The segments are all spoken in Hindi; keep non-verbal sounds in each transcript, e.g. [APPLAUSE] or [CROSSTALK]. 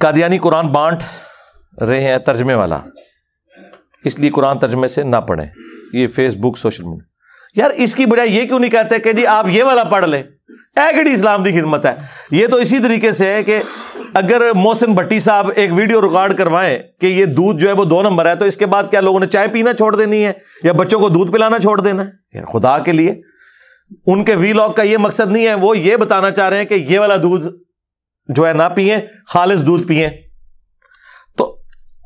कादियानी कुरान बांट रहे हैं तर्जमे वाला इसलिए कुरान तर्जमे से ना पढ़ें ये फेसबुक सोशल मीडिया यार इसकी बजाय ये क्यों नहीं कहते कि जी आप ये वाला पढ़ लें ऐ इस्लाम की खिदमत है ये तो इसी तरीके से है कि अगर मोहसिन भट्टी साहब एक वीडियो रिकॉर्ड करवाएं कि ये दूध जो है वो दो नंबर है तो इसके बाद क्या लोगों ने चाय पीना छोड़ देनी है या बच्चों को दूध पिलाना छोड़ देना है यार खुदा के लिए उनके वीलॉग का ये मकसद नहीं है वो ये बताना चाह रहे हैं कि ये वाला दूध जो है ना पिए खालिश दूध पिए तो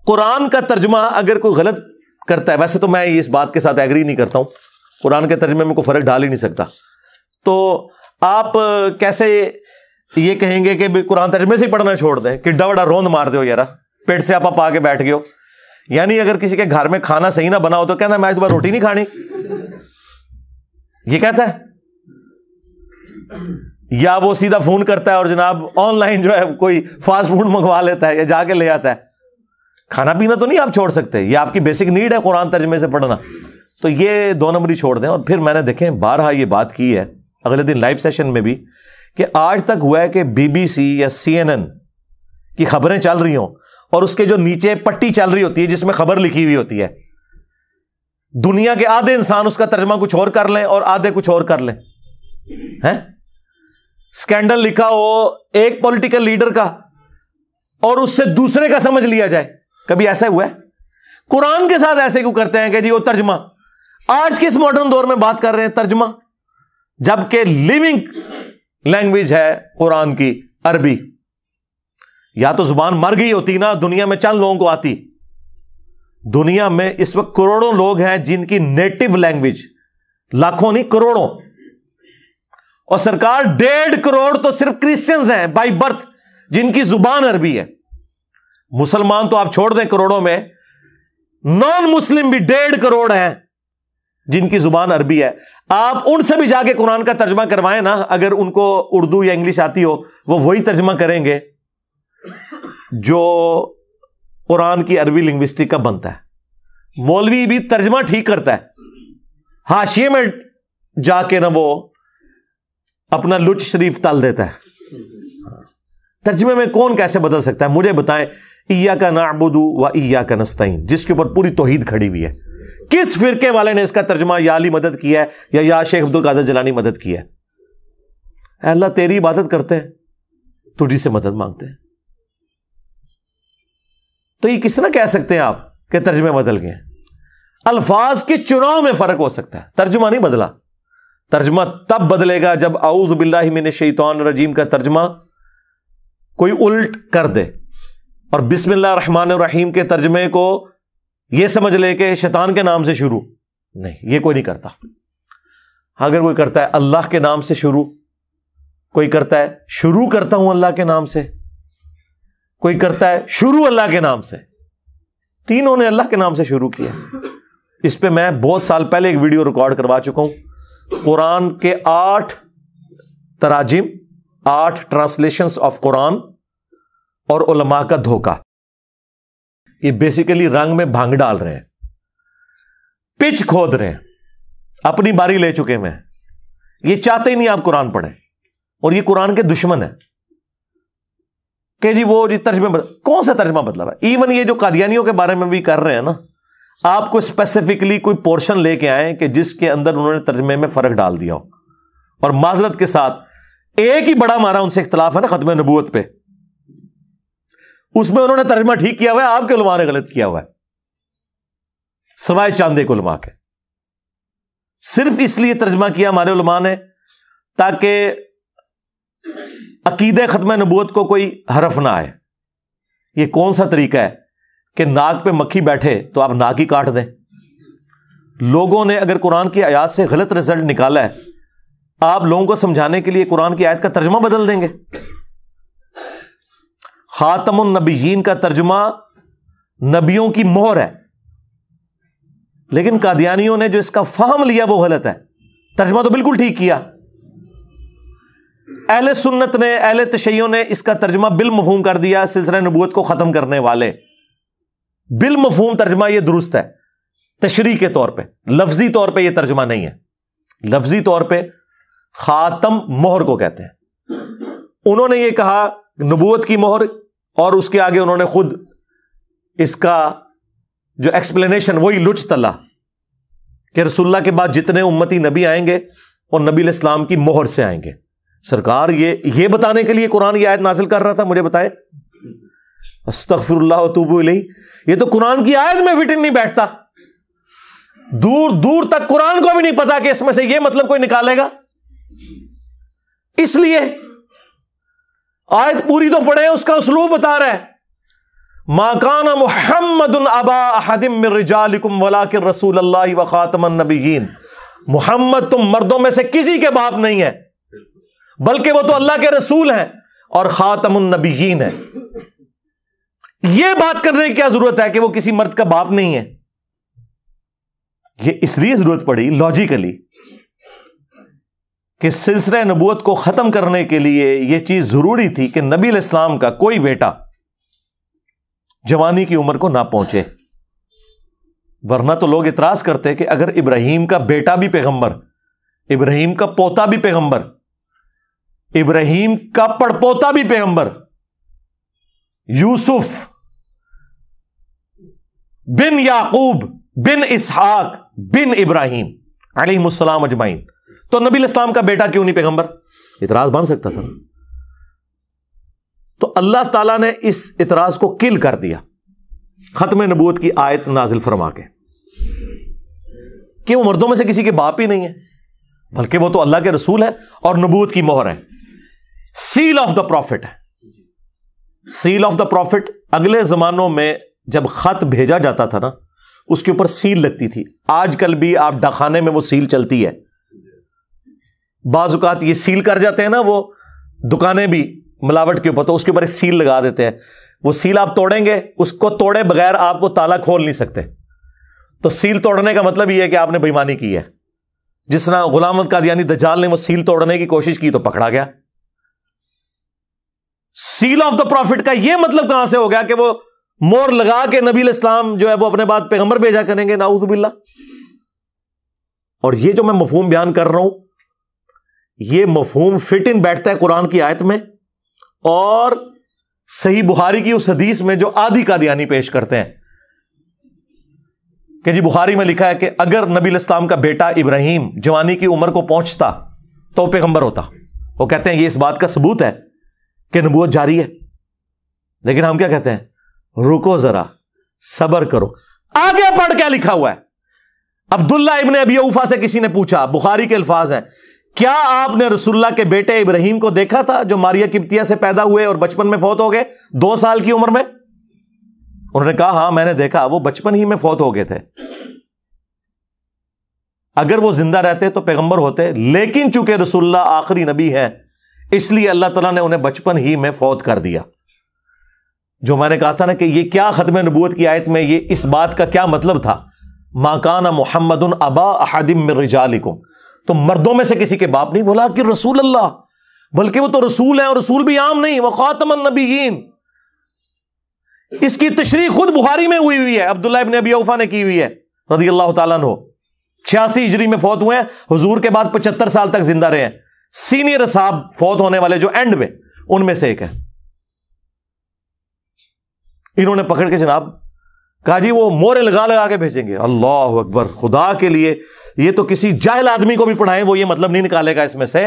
कुरान का तर्जमा अगर कोई गलत करता है वैसे तो मैं इस बात के साथ एग्री नहीं करता हूं कुरान के तर्जमे में कोई फर्क डाल ही नहीं सकता तो आप कैसे ये कहेंगे कि कुरान तर्जमे से ही पढ़ना छोड़ दें कि डवड़ा रोंद मार दो यार पेट से आप पा के बैठ गए हो यानी अगर किसी के घर में खाना सही ना बना हो तो कहना मैं दोबारा रोटी नहीं खानी ये कहता है या वो सीधा फोन करता है और जनाब ऑनलाइन जो है कोई फास्ट फूड मंगवा लेता है या जाके ले आता है खाना पीना तो नहीं आप छोड़ सकते ये आपकी बेसिक नीड है कुरान तर्जमे से पढ़ना तो ये दो नंबरी छोड़ दें और फिर मैंने देखें बारह ये बात की है अगले दिन लाइव सेशन में भी कि आज तक हुआ है कि बीबीसी या सीएनएन की खबरें चल रही हों और उसके जो नीचे पट्टी चल रही होती है जिसमें खबर लिखी हुई होती है दुनिया के आधे इंसान उसका तर्जमा कुछ और कर लें और आधे कुछ और कर लें हैं स्कैंडल लिखा हो एक पॉलिटिकल लीडर का और उससे दूसरे का समझ लिया जाए कभी ऐसा हुआ है कुरान के साथ ऐसे क्यों करते हैं कि जी वो तर्जमा आज के इस मॉडर्न दौर में बात कर रहे हैं तर्जमा जबकि लिविंग लैंग्वेज है कुरान की अरबी या तो जुबान मर गई होती ना दुनिया में चंद लोगों को आती दुनिया में इस वक्त करोड़ों लोग हैं जिनकी नेटिव लैंग्वेज लाखों नहीं करोड़ों और सरकार डेढ़ करोड़ तो सिर्फ क्रिश्चियंस हैं बाई बर्थ जिनकी जुबान अरबी है मुसलमान तो आप छोड़ दें करोड़ों में नॉन मुस्लिम भी डेढ़ करोड़ हैं जिनकी जुबान अरबी है आप उनसे भी जाके कुरान का तर्जमा करवाएं ना अगर उनको उर्दू या इंग्लिश आती हो वो वही तर्जमा करेंगे जो कुरान की अरबी लिंग्विस्टिक का बनता है मौलवी भी तर्जमा ठीक करता है हाशिए में जाके ना वो अपना लुच शरीफ तल देता है तर्जमे में कौन कैसे बदल सकता है मुझे बताएं ईया का नाबुदू व ईया का नस्तीन जिसके ऊपर पूरी तोहिद खड़ी हुई है किस फिरके वाले ने इसका तर्जमा या अली मदद किया है या या शेख अब्दुल कादर जलानी मदद किया है अल्लाह तेरी इबादत करते हैं तुझी से मदद मांगते हैं तो ये किस तरह कह सकते हैं आप कि तर्जमे बदल गए अल्फाज के चुनाव में फर्क हो सकता है तर्जमा नहीं बदला तर्जमा तब बदलेगा जब आउज बिल्लामिन शैतान रजीम का तर्जमा कोई उल्ट कर दे और बिस्मिल्ला रहमान रहीम के तर्जमे को यह समझ ले कि शैतान के नाम से शुरू नहीं ये कोई नहीं करता अगर कोई करता है अल्लाह के नाम से शुरू कोई करता है शुरू करता हूं अल्लाह के नाम से कोई करता है शुरू अल्लाह के नाम से तीनों ने अल्लाह के नाम से शुरू किया इस पर मैं बहुत साल पहले एक वीडियो रिकॉर्ड करवा चुका हूं कुरान के आठ तराजिम आठ ट्रांसलेशंस ऑफ कुरान और उलमा का धोखा ये बेसिकली रंग में भांग डाल रहे हैं पिच खोद रहे हैं अपनी बारी ले चुके हैं ये चाहते ही नहीं आप कुरान पढ़े और ये कुरान के दुश्मन है कि जी वो जी तर्जमे बदल कौन सा तर्जमा बदला मतलब है इवन ये जो कादियानियों के बारे में भी कर रहे हैं ना आपको स्पेसिफिकली कोई पोर्शन लेके आए कि जिसके अंदर उन्होंने तर्जमे में फर्क डाल दिया हो और माजरत के साथ एक ही बड़ा मारा उनसे इख्तलाफ है ना खत्म नबूत पे उसमें उन्होंने तर्जमा ठीक किया हुआ है आपके उलमा ने गलत किया हुआ है सवाए चांदे को उलमा के सिर्फ इसलिए तर्जमा किया हमारे उलमा ने ताकि अकीद खत्म नबूत को कोई हरफ ना आए ये कौन सा तरीका है कि नाक पे मक्खी बैठे तो आप नाक ही काट दें लोगों ने अगर कुरान की आयत से गलत रिजल्ट निकाला है आप लोगों को समझाने के लिए कुरान की आयत का तर्जमा बदल देंगे खातम नबीन का तर्जमा नबियों की मोहर है लेकिन कादियानियों ने जो इसका फाहम लिया वो गलत है तर्जमा तो बिल्कुल ठीक किया अहल सुन्नत ने अहल तशैयों ने इसका तर्जमा बिल मफहूम कर दिया सिलसिला नबूत को ख़त्म करने वाले बिल मफहूम तर्जमा यह दुरुस्त है तशरी के तौर पर लफ्जी तौर पर यह तर्जमा नहीं है लफ्जी तौर पर खातम मोहर को कहते हैं उन्होंने यह कहा नबूत की मोहर और उसके आगे उन्होंने खुद इसका जो एक्सप्लेनेशन वही लुच तला कि रसुल्ला के बाद जितने उम्मती नबी आएंगे और नबी इस्लाम की मोहर से आएंगे सरकार ये ये बताने के लिए कुरान ये आयत नाजिल कर रहा था मुझे बताए अस्तफरल्ला तूबू ये तो कुरान की आयत में फिट नहीं बैठता दूर दूर तक कुरान को भी नहीं पता कि इसमें से ये मतलब कोई निकालेगा इसलिए आयत पूरी तो पढ़े उसका उसलूब बता रहे है माकाना मोहम्मद अबा हदिम रसूल अल्लाह व ख़ातमन नबीन मोहम्मद तुम मर्दों में से किसी के बाप नहीं है बल्कि वो तो अल्लाह के रसूल हैं और ख़ातमन नबीन है यह बात करने की क्या जरूरत है कि वो किसी मर्द का बाप नहीं है ये इसलिए जरूरत पड़ी लॉजिकली कि सिलसिले नबूत को खत्म करने के लिए यह चीज जरूरी थी कि नबी इस्लाम का कोई बेटा जवानी की उम्र को ना पहुंचे वरना तो लोग इतराज करते कि अगर इब्राहिम का बेटा भी पैगंबर इब्राहिम का पोता भी पैगंबर इब्राहिम का पड़पोता भी पैगंबर यूसुफ बिन याकूब बिन इसहाक बिन इब्राहिम अलीसलाम अजमाइन तो नबी इस्लाम का बेटा क्यों नहीं पैगंबर इतराज बन सकता था तो अल्लाह ताला ने इस इतराज को किल कर दिया खत्म नबूत की आयत नाजिल फरमा के क्यों वो मर्दों में से किसी के बाप ही नहीं है बल्कि वो तो अल्लाह के रसूल है और नबूत की मोहर है सील ऑफ द प्रॉफिट है सील ऑफ द प्रॉफिट अगले जमानों में जब खत भेजा जाता था ना उसके ऊपर सील लगती थी आजकल भी आप डखाने में वो सील चलती है बाजुकात ये सील कर जाते हैं ना वो दुकानें भी मिलावट के ऊपर तो उसके ऊपर एक सील लगा देते हैं वो सील आप तोड़ेंगे उसको तोड़े बगैर आप वो ताला खोल नहीं सकते तो सील तोड़ने का मतलब यह है कि आपने बेईमानी की है जिस तरह गुलाम कादियानी दजाल ने वो सील तोड़ने की कोशिश की तो पकड़ा गया सील ऑफ द प्रॉफिट का यह मतलब कहां से हो गया कि वो मोर लगा के नबी इस्लाम जो है वो अपने बाद पैगंबर भेजा करेंगे नाउजुबिल्ला और ये जो मैं मफहूम बयान कर रहा हूं ये मफहूम फिट इन बैठता है कुरान की आयत में और सही बुखारी की उस हदीस में जो आदि कादियानी पेश करते हैं कि जी बुखारी में लिखा है कि अगर नबी इस्लाम का बेटा इब्राहिम जवानी की उम्र को पहुंचता तो पैगंबर होता वो कहते हैं ये इस बात का सबूत है कि नबूत जारी है लेकिन हम क्या कहते हैं रुको जरा सबर करो आगे पढ़ क्या लिखा हुआ है अब्दुल्ला इबन उफा से किसी ने पूछा बुखारी के अल्फाज हैं क्या आपने रसुल्ला के बेटे इब्राहिम को देखा था जो मारिया किप्तिया से पैदा हुए और बचपन में फौत हो गए दो साल की उम्र में उन्होंने कहा हां मैंने देखा वो बचपन ही में फौत हो गए थे अगर वो जिंदा रहते तो पैगंबर होते लेकिन चूंकि रसुल्ला आखिरी नबी है इसलिए अल्लाह तला ने उन्हें बचपन ही में फौत कर दिया जो मैंने कहा था ना कि ये क्या ख़त्म नबूत की आयत में ये इस बात का क्या मतलब था माकाना मोहम्मद अबा अहदिम रिजालिकुम तो मर्दों में से किसी के बाप नहीं बोला कि रसूल अल्लाह बल्कि वो तो रसूल है और रसूल भी आम नहीं वह खातम नबीन इसकी तशरी खुद बुहारी में हुई हुई है अब्दुल्ला इबन अबी उफा ने की हुई है रजी अल्लाह तु छियासी हिजरी में फौत हुए हैं हुजूर के बाद पचहत्तर साल तक जिंदा रहे हैं सीनियर साहब फौत होने वाले जो एंड में उनमें से एक है इन्होंने पकड़ के जनाब कहा जी वो मोरे लगा लगा के भेजेंगे अल्लाह अकबर खुदा के लिए ये तो किसी जाहिल आदमी को भी पढ़ाएं वो ये मतलब नहीं निकालेगा इसमें से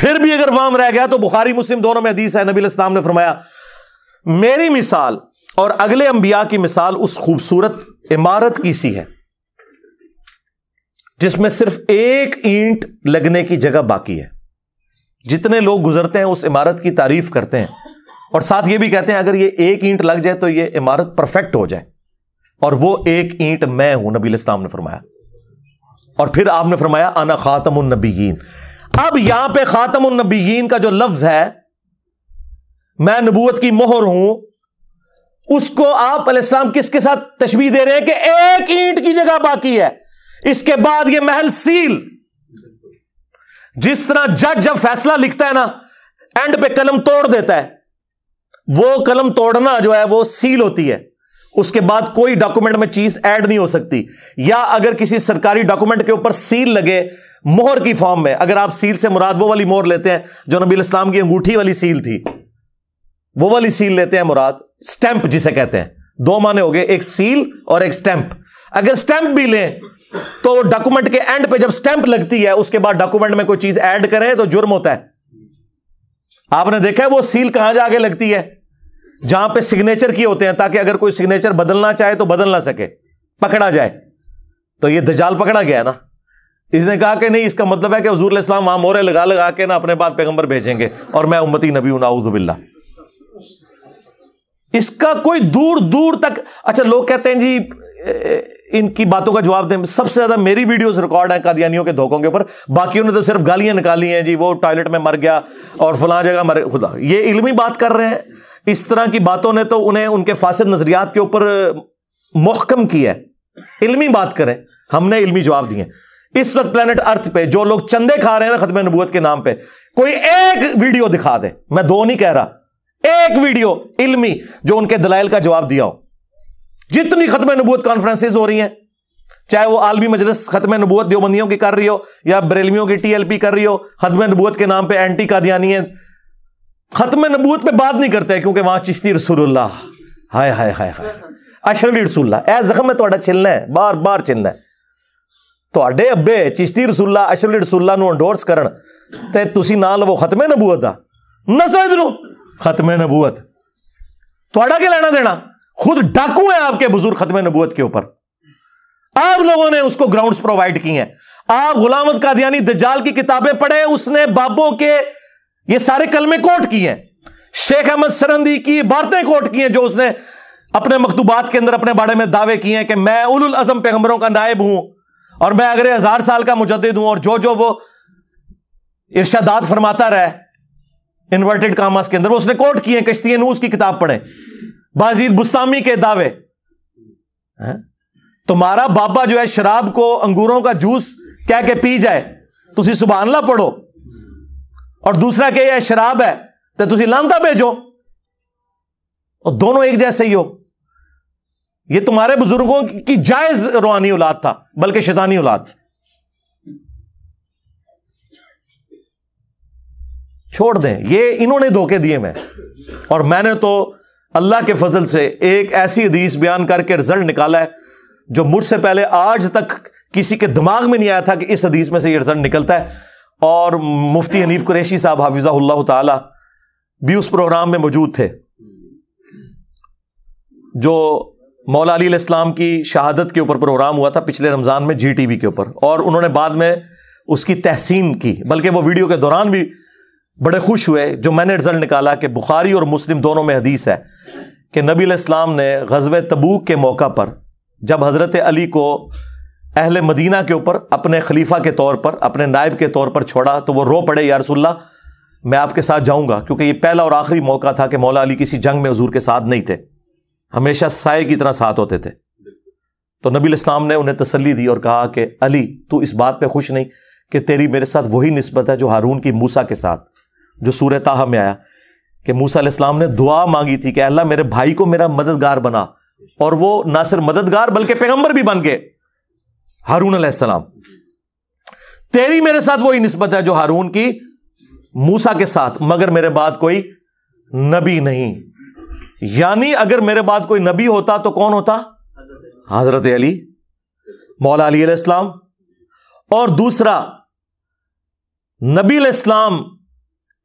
फिर भी अगर वाम रह गया तो बुखारी मुस्लिम दोनों में हदीस है नबी इस्लाम ने फरमाया मेरी मिसाल और अगले अंबिया की मिसाल उस खूबसूरत इमारत की सी है जिसमें सिर्फ एक ईंट लगने की जगह बाकी है जितने लोग गुजरते हैं उस इमारत की तारीफ करते हैं और साथ ये भी कहते हैं अगर ये एक ईंट लग जाए तो ये इमारत परफेक्ट हो जाए और वो एक ईंट मैं हूं नबी इस्लाम ने फरमाया और फिर आपने फरमाया अना खातम नबीन अब यहां पे खातम नबीन का जो लफ्ज है मैं नबूत की मोहर हूं उसको आप इस्लाम किसके साथ तशबी दे रहे हैं कि एक ईंट की जगह बाकी है इसके बाद ये महल सील जिस तरह जज जब फैसला लिखता है ना एंड पे कलम तोड़ देता है वो कलम तोड़ना जो है वो सील होती है उसके बाद कोई डॉक्यूमेंट में चीज ऐड नहीं हो सकती या अगर किसी सरकारी डॉक्यूमेंट के ऊपर सील लगे मोहर की फॉर्म में अगर आप सील से मुराद वो वाली मोहर लेते हैं जो नबी इस्लाम की अंगूठी वाली सील थी वो वाली सील लेते हैं मुराद स्टैंप जिसे कहते हैं दो माने हो गए एक सील और एक स्टैंप अगर स्टैंप भी लें तो डॉक्यूमेंट के एंड पे जब स्टैंप लगती है उसके बाद डॉक्यूमेंट में कोई चीज ऐड करें तो जुर्म होता है आपने देखा है वो सील कहां जाके लगती है जहां पे सिग्नेचर किए होते हैं ताकि अगर कोई सिग्नेचर बदलना चाहे तो बदल ना सके पकड़ा जाए तो ये दजाल पकड़ा गया ना इसने कहा कि नहीं इसका मतलब है कि हजूर इस्लाम वहां मोहरे लगा लगा के ना अपने बाद पैगंबर भेजेंगे और मैं उम्मीद नबी हूं नाउजुबिल्ला इसका कोई दूर दूर तक अच्छा लोग कहते हैं जी इनकी बातों का जवाब दें सबसे ज्यादा मेरी वीडियोस रिकॉर्ड हैं कादियानियों के धोखों के ऊपर बाकियों ने तो सिर्फ गालियां निकाली हैं जी वो टॉयलेट में मर गया और फलां जगह मर खुदा ये इलमी बात कर रहे हैं इस तरह की बातों ने तो उन्हें उनके फासिद नजरियात के ऊपर मोहकम किया है इलमी बात करें हमने इलमी जवाब दिए इस वक्त प्लानट अर्थ पे जो लोग चंदे खा रहे हैं ना खत्म नबूत के नाम पर कोई एक वीडियो दिखा दे मैं दो नहीं कह रहा एक वीडियो इल्मी जो उनके दलाइल का जवाब दिया हो जितनी खत्म नबूत कॉन्फ्रेंसेज हो रही हैं चाहे वो आलमी मजलिस खत्म नबूत देवबंदियों की कर रही हो या बरेलियों की टीएलपी कर रही हो खत्म नबूत के नाम पे एंटी कादियानी है खत्म नबूत पे बात नहीं करते क्योंकि वहां चिश्ती रसूल्ला हाय हाय हाय हाय अशरली रसूल्ला ए जख्म है थोड़ा चिलना है बार बार चिलना है थोड़े तो ਚਿਸ਼ਤੀ चिश्ती ਅਸ਼ਰਲੀ अशरली ਨੂੰ ਐਂਡੋਰਸ कर लवो खत्म नबूत आ नसो ਨਬੂਤ खत्म नबूत थोड़ा क्या लैना देना खुद डाकू है आपके बुजुर्ग खत्म नबूत के ऊपर आप लोगों ने उसको ग्राउंड्स प्रोवाइड किए हैं आप गुलामत कादियानी दजाल की किताबें पढ़े उसने बाबों के ये सारे कलमे कोट किए हैं शेख अहमद सरंदी की बातें कोट की हैं जो उसने अपने मकतूबात के अंदर अपने बारे में दावे किए हैं कि मैं उल अजम पैगम्बरों का नायब हूं और मैं अगले हजार साल का मुजद हूं और जो जो वो इर्शादात फरमाता रहे इन्वर्टेड कामास के अंदर वो उसने कोट किए हैं कश्ती नूस की किताब पढ़े बाजीद बुस्तामी के दावे है? तुम्हारा बाबा जो है शराब को अंगूरों का जूस कह के पी जाए तुम सुबहानला पढ़ो और दूसरा कह शराब है तो तुम लांता भेजो और दोनों एक जैसे ही हो यह तुम्हारे बुजुर्गों की जायज रोहानी औलाद था बल्कि शैतानी औलाद छोड़ दें ये इन्होंने धोखे दिए मैं और मैंने तो अल्लाह के फजल से एक ऐसी हदीस बयान करके रिजल्ट निकाला है जो मुझसे पहले आज तक किसी के दिमाग में नहीं आया था कि इस हदीस में से यह रिजल्ट निकलता है और मुफ्ती हनीफ कुरेशी साहब हाफिज़ाल्ला ताला भी उस प्रोग्राम में मौजूद थे जो मौला अली इस्लाम की शहादत के ऊपर प्रोग्राम हुआ था पिछले रमज़ान में जी टी वी के ऊपर और उन्होंने बाद में उसकी तहसीन की बल्कि वो वीडियो के दौरान भी बड़े खुश हुए जो मैंने रिजल्ट निकाला कि बुखारी और मुस्लिम दोनों में हदीस है कि नबी इस्लाम ने गजब तबूक के मौका पर जब हज़रत अली को अहल मदीना के ऊपर अपने खलीफा के तौर पर अपने नायब के तौर पर छोड़ा तो वो रो पड़े यारसुल्ला मैं आपके साथ जाऊंगा क्योंकि ये पहला और आखिरी मौका था कि मौला अली किसी जंग में हजूर के साथ नहीं थे हमेशा साय की तरह साथ होते थे तो नबी इस्लाम ने उन्हें तसली दी और कहा कि अली तू इस बात पर खुश नहीं कि तेरी मेरे साथ वही नस्बत है जो हारून की मूसा के साथ जो सूरत में आया कि मूसा इस्लाम ने दुआ मांगी थी कि अल्लाह मेरे भाई को मेरा मददगार बना और वो ना सिर्फ मददगार बल्कि पैगंबर भी बन गए हारून सलाम तेरी मेरे साथ वही नस्बत है जो हारून की मूसा के साथ मगर मेरे बाद कोई नबी नहीं यानी अगर मेरे बाद कोई नबी होता तो कौन होता हजरत अली मौला अली इस्लाम और दूसरा नबी इस्लाम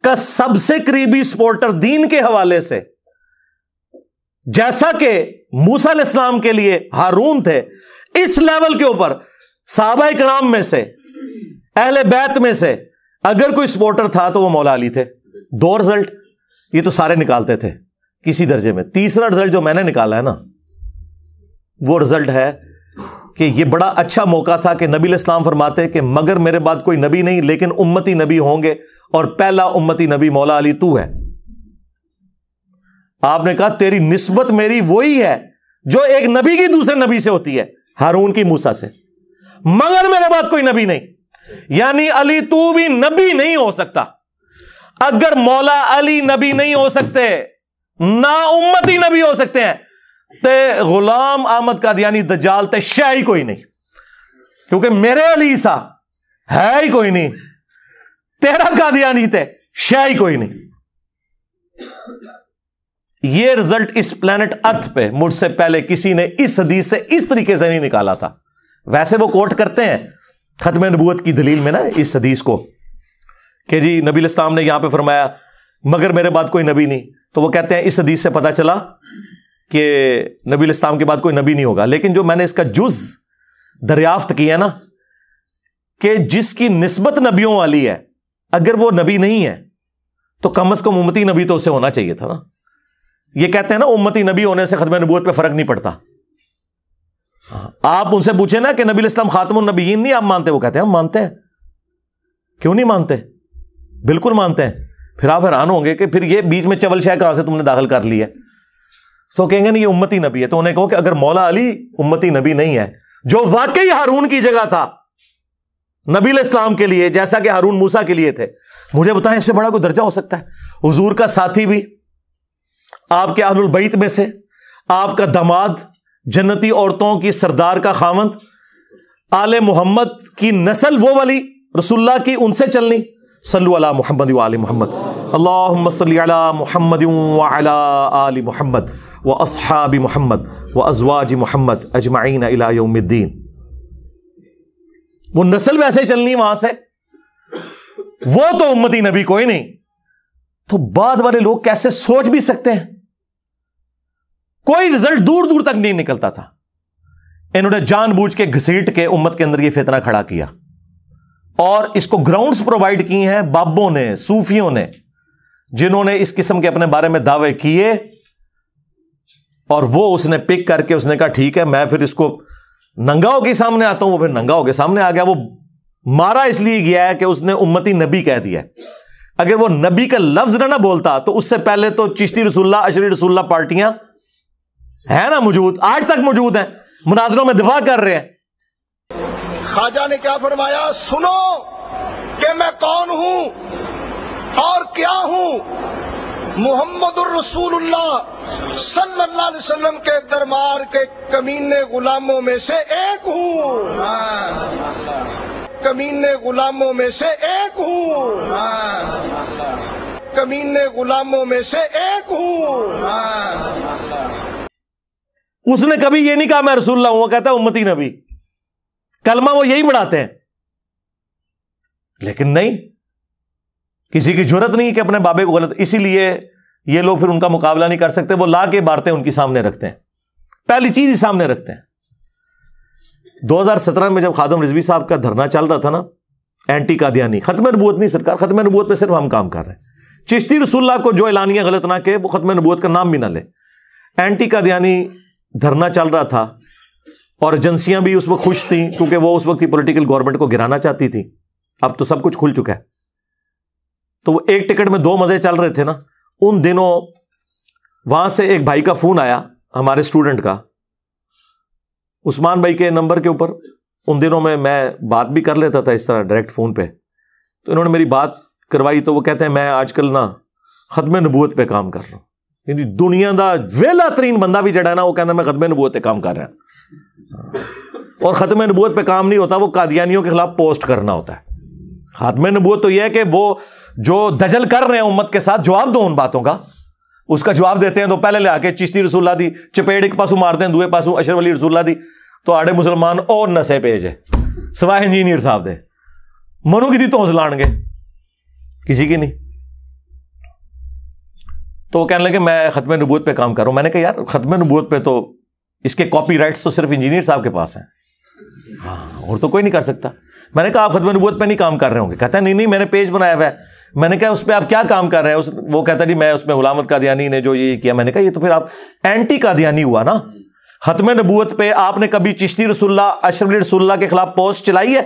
का सबसे करीबी सपोर्टर दीन के हवाले से जैसा कि मूसा इस्लाम के लिए हारून थे इस लेवल के ऊपर साबा कराम में से अहले बैत में से अगर कोई सपोर्टर था तो वो मौला अली थे दो रिजल्ट ये तो सारे निकालते थे किसी दर्जे में तीसरा रिजल्ट जो मैंने निकाला है ना वो रिजल्ट है कि ये बड़ा अच्छा मौका था कि नबी इस्लाम फरमाते कि मगर मेरे बाद कोई नबी नहीं लेकिन उम्मती नबी होंगे और पहला उम्मती नबी मौला अली तू है आपने कहा तेरी नस्बत मेरी वही है जो एक नबी की दूसरे नबी से होती है हारून की मूसा से मगर मेरे बाद कोई नबी नहीं यानी अली तू भी नबी नहीं हो सकता अगर मौला अली नबी नहीं हो सकते ना उम्मती नबी हो सकते हैं ते गुलाम अहमद कादियानी दजाल ते शह ही कोई नहीं क्योंकि मेरे अली सा है ही कोई नहीं तेरा कादियानी ते शह ही कोई नहीं ये रिजल्ट इस प्लेनेट अर्थ पे मुझसे पहले किसी ने इस हदीस से इस तरीके से नहीं निकाला था वैसे वो कोट करते हैं खत्म नबूत की दलील में ना इस हदीस को कि जी नबी इस्लाम ने यहां पे फरमाया मगर मेरे बाद कोई नबी नहीं तो वो कहते हैं इस हदीस से पता चला कि नबी इस्लाम के बाद कोई नबी नहीं होगा लेकिन जो मैंने इसका जुज दरियाफ्त किया ना कि जिसकी नस्बत नबियों वाली है अगर वो नबी नहीं है तो कम अज कम उम्मती नबी तो उसे होना चाहिए था ना ये कहते हैं ना उम्मती नबी होने से खदम नबूत पर फर्क नहीं पड़ता आप उनसे पूछे ना कि नबी इस्लाम खातम नबीन नहीं आप मानते वो कहते हैं हम मानते हैं क्यों नहीं मानते बिल्कुल मानते हैं फिर आप हैरान होंगे कि फिर ये बीच में चवल शाह कहां से तुमने दाखिल कर लिया है तो कहेंगे ना ये उम्मती नबी है तो उन्हें कहो कि अगर मौला अली उम्मती नबी नहीं है जो वाकई हारून की जगह था नबी इस्लाम के लिए जैसा कि हारून मूसा के लिए थे मुझे बताएं इससे बड़ा कोई दर्जा हो सकता है हजूर का साथी भी आपके आहुलबैत में से आपका दमाद जन्नती औरतों की सरदार का खामंद आल मोहम्मद की नस्ल वो वाली रसुल्ला की उनसे चलनी सल्लु अला मोहम्मद वाल मोहम्मद अल्लाहमसल महमद आल महमद व असहाब महमद व अजवाज महमद अजमाइन अलाउमद्दीन वो नस्ल वैसे चलनी वहां से वो तो उम्मती नबी कोई नहीं तो बाद वाले लोग कैसे सोच भी सकते हैं कोई रिजल्ट दूर दूर तक नहीं निकलता था इन्होंने जानबूझ के घसीट के उम्मत के अंदर ये फितना खड़ा किया और इसको ग्राउंड्स प्रोवाइड किए हैं बाबों ने सूफियों ने जिन्होंने इस किस्म के अपने बारे में दावे किए और वो उसने पिक करके उसने कहा ठीक है मैं फिर इसको नंगाओं के सामने आता हूं वो फिर नंगाओं के सामने आ गया वो मारा इसलिए गया है कि उसने उम्मती नबी कह दिया अगर वो नबी का लफ्ज ना ना बोलता तो उससे पहले तो चिश्ती रसुल्ला अशरी रसुल्ला पार्टियां है ना मौजूद आज तक मौजूद है मुनाजरों में दिफा कर रहे हैं खाजा ने क्या फरमाया सुनो कि मैं कौन हूं मोहम्मद सल्लल्लाहु अलैहि वसल्लम के दरबार के कमीने गुलामों में से एक हूँ कमीने गुलामों में से एक हूँ कमीने गुलामों में से एक हूँ उसने कभी ये नहीं कहा मैं रसूल्ला हूं वो कहता है उम्मती नबी कलमा वो यही बढ़ाते हैं लेकिन नहीं किसी की जरूरत नहीं कि अपने बाबे को गलत इसीलिए ये लोग फिर उनका मुकाबला नहीं कर सकते वो ला के बारते उनकी सामने रखते हैं पहली चीज ही सामने रखते हैं 2017 में जब खादम रिजवी साहब का धरना चल रहा था ना एंटी कादियानी खत्म नबूत नहीं सरकार खत्म नबूत में सिर्फ हम काम कर रहे हैं चिश्ती रसुल्ला को जो एलानिया गलत ना कहे वो खत्म नबूत का नाम भी ना ले एंटी कादियानी धरना चल रहा था और एजेंसियां भी उस वक्त खुश थी क्योंकि वो उस वक्त की पोलिटिकल गवर्नमेंट को गिराना चाहती थी अब तो सब कुछ खुल चुका है तो वो एक टिकट में दो मज़े चल रहे थे ना उन दिनों वहां से एक भाई का फ़ोन आया हमारे स्टूडेंट का उस्मान भाई के नंबर के ऊपर उन दिनों में मैं बात भी कर लेता था इस तरह डायरेक्ट फ़ोन पे तो इन्होंने मेरी बात करवाई तो वो कहते हैं मैं आजकल ना खदम नबूत पे काम कर रहा हूं यानी दुनिया का वेला तरीन बंदा भी जड़ा है ना वो कहता मैं खदम नबूत पे काम कर रहा हूं और ख़त्म नबूत पे काम नहीं होता वो कादियानियों के खिलाफ पोस्ट करना होता है खात्मे नबूत तो यह है कि वो जो दजल कर रहे हैं उम्मत के साथ जवाब दो उन बातों का उसका जवाब देते हैं तो पहले ले आके चिश्ती रसूल्ला दी चपेट एक पासू मारते हैं दुए पासू अशर वली रसूल्ला दी तो आड़े मुसलमान और नशे पेज है सवाए इंजीनियर साहब दे मनु की दी तो लाणगे किसी की नहीं तो वो कहने लगे मैं ख़त्म नबूत पे काम कर रहा हूँ मैंने कहा यार ख़त्म नबूत पर तो इसके कॉपी राइट्स तो सिर्फ इंजीनियर साहब के पास हैं हाँ और तो कोई नहीं कर सकता मैंने कहा आप खत्म नबूत पे नहीं काम कर रहे होंगे कहता नहीं नहीं मैंने पेज बनाया हुआ है मैंने कहा उस पर आप क्या काम कर रहे हैं उस वो कहता नहीं मैं उसमें गुलामत कादियानी ने जो ये किया मैंने कहा ये तो फिर आप एंटी कादियानी हुआ ना खत्म नबूत पे आपने कभी चिश्ती रसुल्ला अशरफ रसुल्ला के खिलाफ पोस्ट चलाई है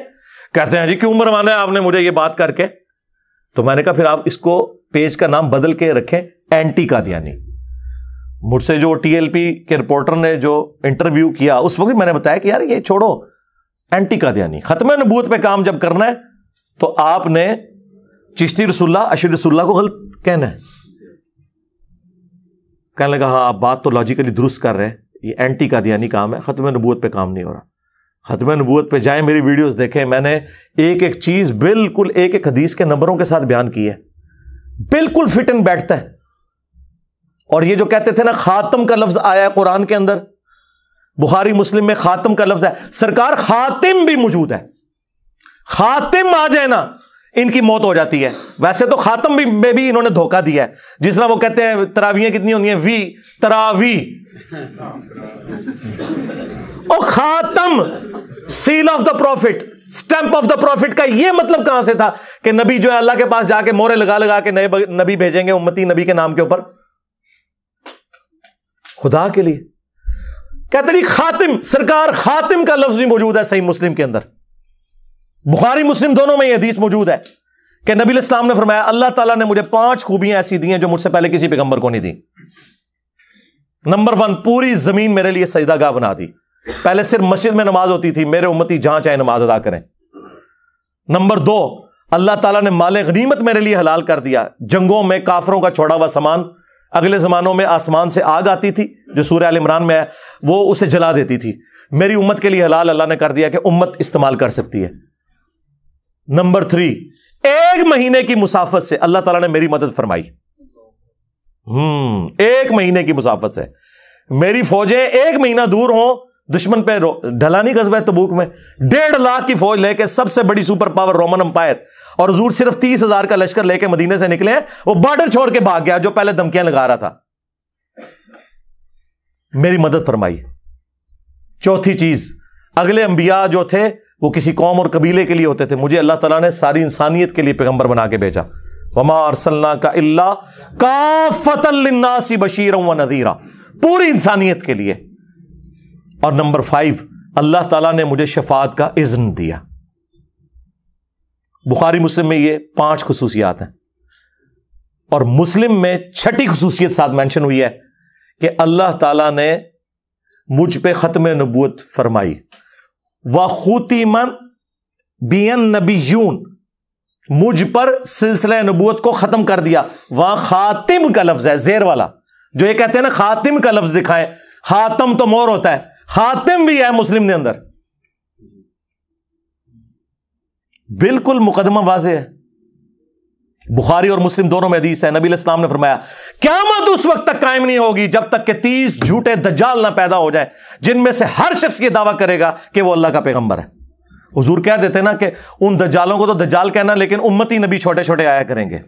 कहते हैं जी क्यों मरवाना है आपने मुझे ये बात करके तो मैंने कहा फिर आप इसको पेज का नाम बदल के रखें एंटी कादियानी मुझसे जो टीएलपी के रिपोर्टर ने जो इंटरव्यू किया उस वक्त मैंने बताया कि यार ये छोड़ो एंटी कादियानी खत्म नबूत पे काम जब करना है तो आपने चिश्ती रसुल्ला अशर रसुल्ला को गलत कहना है कहने लगा हाँ आप बात तो लॉजिकली दुरुस्त कर रहे हैं ये एंटी कादियानी काम है ख़त्म नबूत पे काम नहीं हो रहा ख़त्म नबूत पे जाए मेरी वीडियोस देखें मैंने एक एक चीज़ बिल्कुल एक एक हदीस के नंबरों के साथ बयान की है बिल्कुल फिट इन बैठता है और ये जो कहते थे ना खातम का लफ्ज़ आया है कुरान के अंदर बुखारी मुस्लिम में खातम का लफ्ज है सरकार खातिम भी मौजूद है खातिम आ जाए ना इनकी मौत हो जाती है वैसे तो खातम भी में भी इन्होंने धोखा दिया है जिस तरह वो कहते हैं तरावियां कितनी होती है वी तरावी और खातम seal of the prophet stamp of the prophet का ये मतलब कहां से था कि नबी जो है अल्लाह के पास जाके मोरे लगा लगा के नए नबी भेजेंगे उम्मती नबी के नाम के ऊपर खुदा के लिए कहते नहीं खातिम सरकार खातिम का लफ्ज भी मौजूद है सही मुस्लिम के अंदर बुखारी मुस्लिम दोनों में यह हदीस मौजूद है कि नबी इस्लाम ने फरमाया अल्लाह ताला ने मुझे पांच खूबियां ऐसी दी हैं जो मुझसे पहले किसी पैगंबर को नहीं दी नंबर वन पूरी जमीन मेरे लिए सजदागाह बना दी पहले सिर्फ मस्जिद में नमाज होती थी मेरे उम्मती जहां चाहे नमाज अदा करें नंबर दो अल्लाह ताला ने माल गनीमत मेरे लिए हलाल कर दिया जंगों में काफरों का छोड़ा हुआ सामान अगले जमानों में आसमान से आग आती थी जो सूर्य आल इमरान में आया वो उसे जला देती थी मेरी उम्मत के लिए हलाल अल्लाह ने कर दिया कि उम्मत इस्तेमाल कर सकती है नंबर थ्री एक महीने की मुसाफत से अल्लाह तला ने मेरी मदद फरमाई हम्म एक महीने की मुसाफत से मेरी फौजें एक महीना दूर हों दुश्मन पे ढलानी गजब है तबूक में डेढ़ लाख की फौज लेके सबसे बड़ी सुपर पावर रोमन अंपायर और हजूर सिर्फ तीस हजार का लश्कर लेके मदीने से निकले हैं वो बॉर्डर छोड़ के भाग गया जो पहले धमकियां लगा रहा था मेरी मदद फरमाई चौथी चीज अगले अंबिया जो थे वो किसी कौम और कबीले के लिए होते थे मुझे अल्लाह तला ने सारी इंसानियत के लिए पैगंबर बना के भेजा वमार का अल्लाह का फतलनासी बशीर व पूरी इंसानियत के लिए और नंबर फाइव अल्लाह ताला ने मुझे शफात का इज्न दिया बुखारी मुस्लिम में ये पांच खसूसियात हैं और मुस्लिम में छठी खसूसियत साथ मेंशन हुई है कि अल्लाह ताला ने मुझ पे ख़त्म नबूत फरमाई एन नबी यून मुझ पर सिलसिला नबूत को ख़त्म कर दिया वह खातिम का लफ्ज़ है जेर वाला जो ये कहते हैं ना खातिम का लफ्ज़ दिखाएं खातम तो मोर होता है खातिम भी है मुस्लिम ने अंदर बिल्कुल मुकदमा वाज है बुखारी और मुस्लिम दोनों में हदीस है नबी इस्लाम ने फरमाया क्यामत उस वक्त तक कायम नहीं होगी जब तक कि तीस झूठे दज्जाल ना पैदा हो जाए जिनमें से हर शख्स ये दावा करेगा कि वो अल्लाह का पैगंबर है हुजूर कह देते ना कि उन दज्जालों को तो दज्जाल कहना लेकिन उम्मती नबी छोटे छोटे आया करेंगे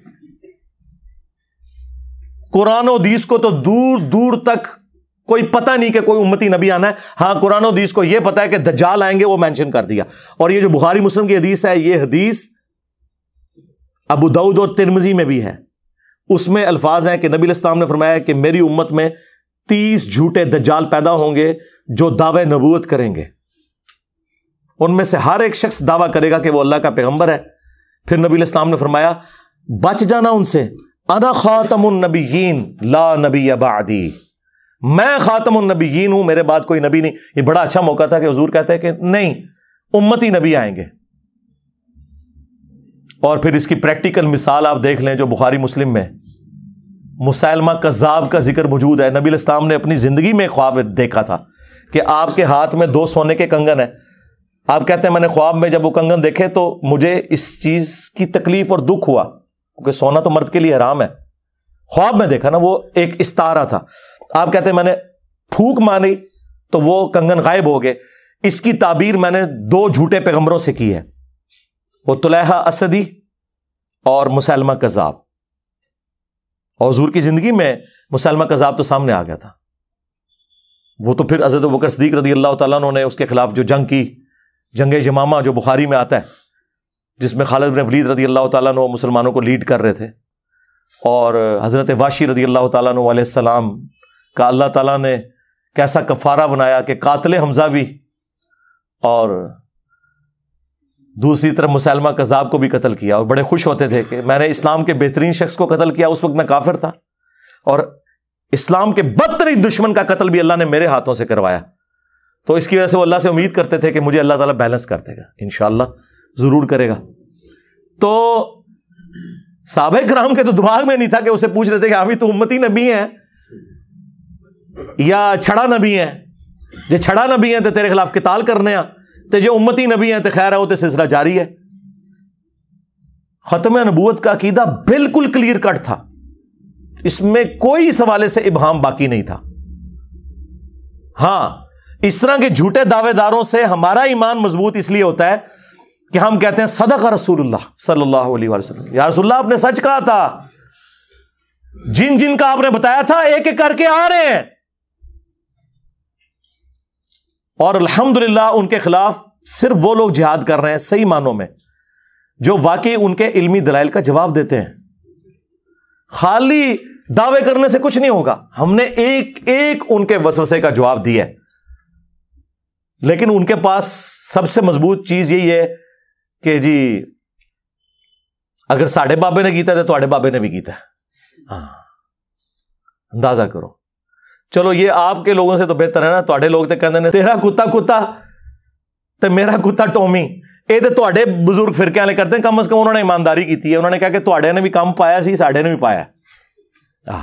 कुरान दीस को तो दूर दूर तक कोई पता नहीं कि कोई उम्मती नबी आना है हाँ कुरान हदीस को यह पता है कि दज्जाल आएंगे वो मेंशन कर दिया और ये जो बुखारी मुस्लिम की हदीस है ये हदीस अबू दाऊद और तिरमजी में भी है उसमें अल्फाज हैं कि नबी इस्लाम ने फरमाया कि मेरी उम्मत में तीस झूठे दज्जाल पैदा होंगे जो दावे नबूत करेंगे उनमें से हर एक शख्स दावा करेगा कि वो अल्लाह का पैगंबर है फिर नबी इस्लाम ने फरमाया बच जाना उनसे अना खातमुन नबीन ला नबी अबादी मैं खातम नबीन हूं मेरे बाद कोई नबी नहीं ये बड़ा अच्छा मौका था कि हजूर कहते हैं कि नहीं उम्मती नबी आएंगे और फिर इसकी प्रैक्टिकल मिसाल आप देख लें जो बुखारी मुस्लिम में मुसलमा कज़ाब का जिक्र मौजूद है नबी इस्लाम ने अपनी ज़िंदगी में ख्वाब देखा था कि आपके हाथ में दो सोने के कंगन है आप कहते हैं मैंने ख्वाब में जब वो कंगन देखे तो मुझे इस चीज़ की तकलीफ और दुख हुआ क्योंकि सोना तो मर्द के लिए हराम है ख्वाब में देखा ना वो एक इस्तारा था आप कहते हैं मैंने फूक मारी तो वो कंगन गायब हो गए इसकी ताबीर मैंने दो झूठे पैगंबरों से की है वो तुलहा असदी और मुसलमा कजाब और हजूर की जिंदगी में मुसलमा कजाब तो सामने आ गया था वो तो फिर अजरत बकर सदीक रदी अल्लाह तु ने उसके खिलाफ जो जंग की जंग जमामा जो बुखारी में आता है जिसमें खालिद बिन वलीद रदी अल्लाह तु मुसलमानों को लीड कर रहे थे और हज़रत वाशी रदी अल्लाह सलाम का अल्लाह ताला ने कैसा कफारा बनाया कि कातल हमजा भी और दूसरी तरफ मुसलमा कज़ाब को भी कत्ल किया और बड़े खुश होते थे कि मैंने इस्लाम के बेहतरीन शख्स को कत्ल किया उस वक्त मैं काफिर था और इस्लाम के बदतरीन दुश्मन का कत्ल भी अल्लाह ने मेरे हाथों से करवाया तो इसकी वजह से वो अल्लाह से उम्मीद करते थे कि मुझे अल्लाह ताला बैलेंस कर देगा इन ज़रूर करेगा तो साहब कराम के तो दिमाग में नहीं था कि उसे पूछ रहे थे कि अभी तो उम्मती नबी है या छड़ा नबी है जे छड़ा नबी है तो तेरे खिलाफ किताल करने हैं तो जो उम्मती नबी है तो खैर है वो तो सिलसिला जारी है ख़त्म नबूत का अकीदा बिल्कुल क्लियर कट था इसमें कोई इस हवाले से इबहम बाकी नहीं था हां इस तरह के झूठे दावेदारों से हमारा ईमान मजबूत इसलिए होता है कि हम कहते हैं सदक रसूलुल्लाह सल्लल्लाहु अलैहि वसल्लम या रसूलुल्लाह आपने सच कहा था जिन जिन का आपने बताया था एक एक करके आ रहे हैं और अल्हम्दुलिल्लाह उनके खिलाफ सिर्फ वो लोग जिहाद कर रहे हैं सही मानों में जो वाकई उनके इल्मी दलाइल का जवाब देते हैं खाली दावे करने से कुछ नहीं होगा हमने एक एक उनके वसवसे का जवाब दिया लेकिन उनके पास सबसे मजबूत चीज यही है कि जी अगर साढ़े बाबे ने गीता है तो आढ़े बाबे ने भी गीता है हाँ अंदाजा करो चलो ये आपके लोगों से तो बेहतर है ना थोड़े लोग तो कहते तेरा कुत्ता कुत्ता तो मेरा कुत्ता टोमी ये तो थोड़े बुजुर्ग फिरके वाले करते हैं कम अज कम उन्होंने ईमानदारी की है उन्होंने कहा कि थोड़े ने भी कम पाया सी साढ़े ने भी पाया आ।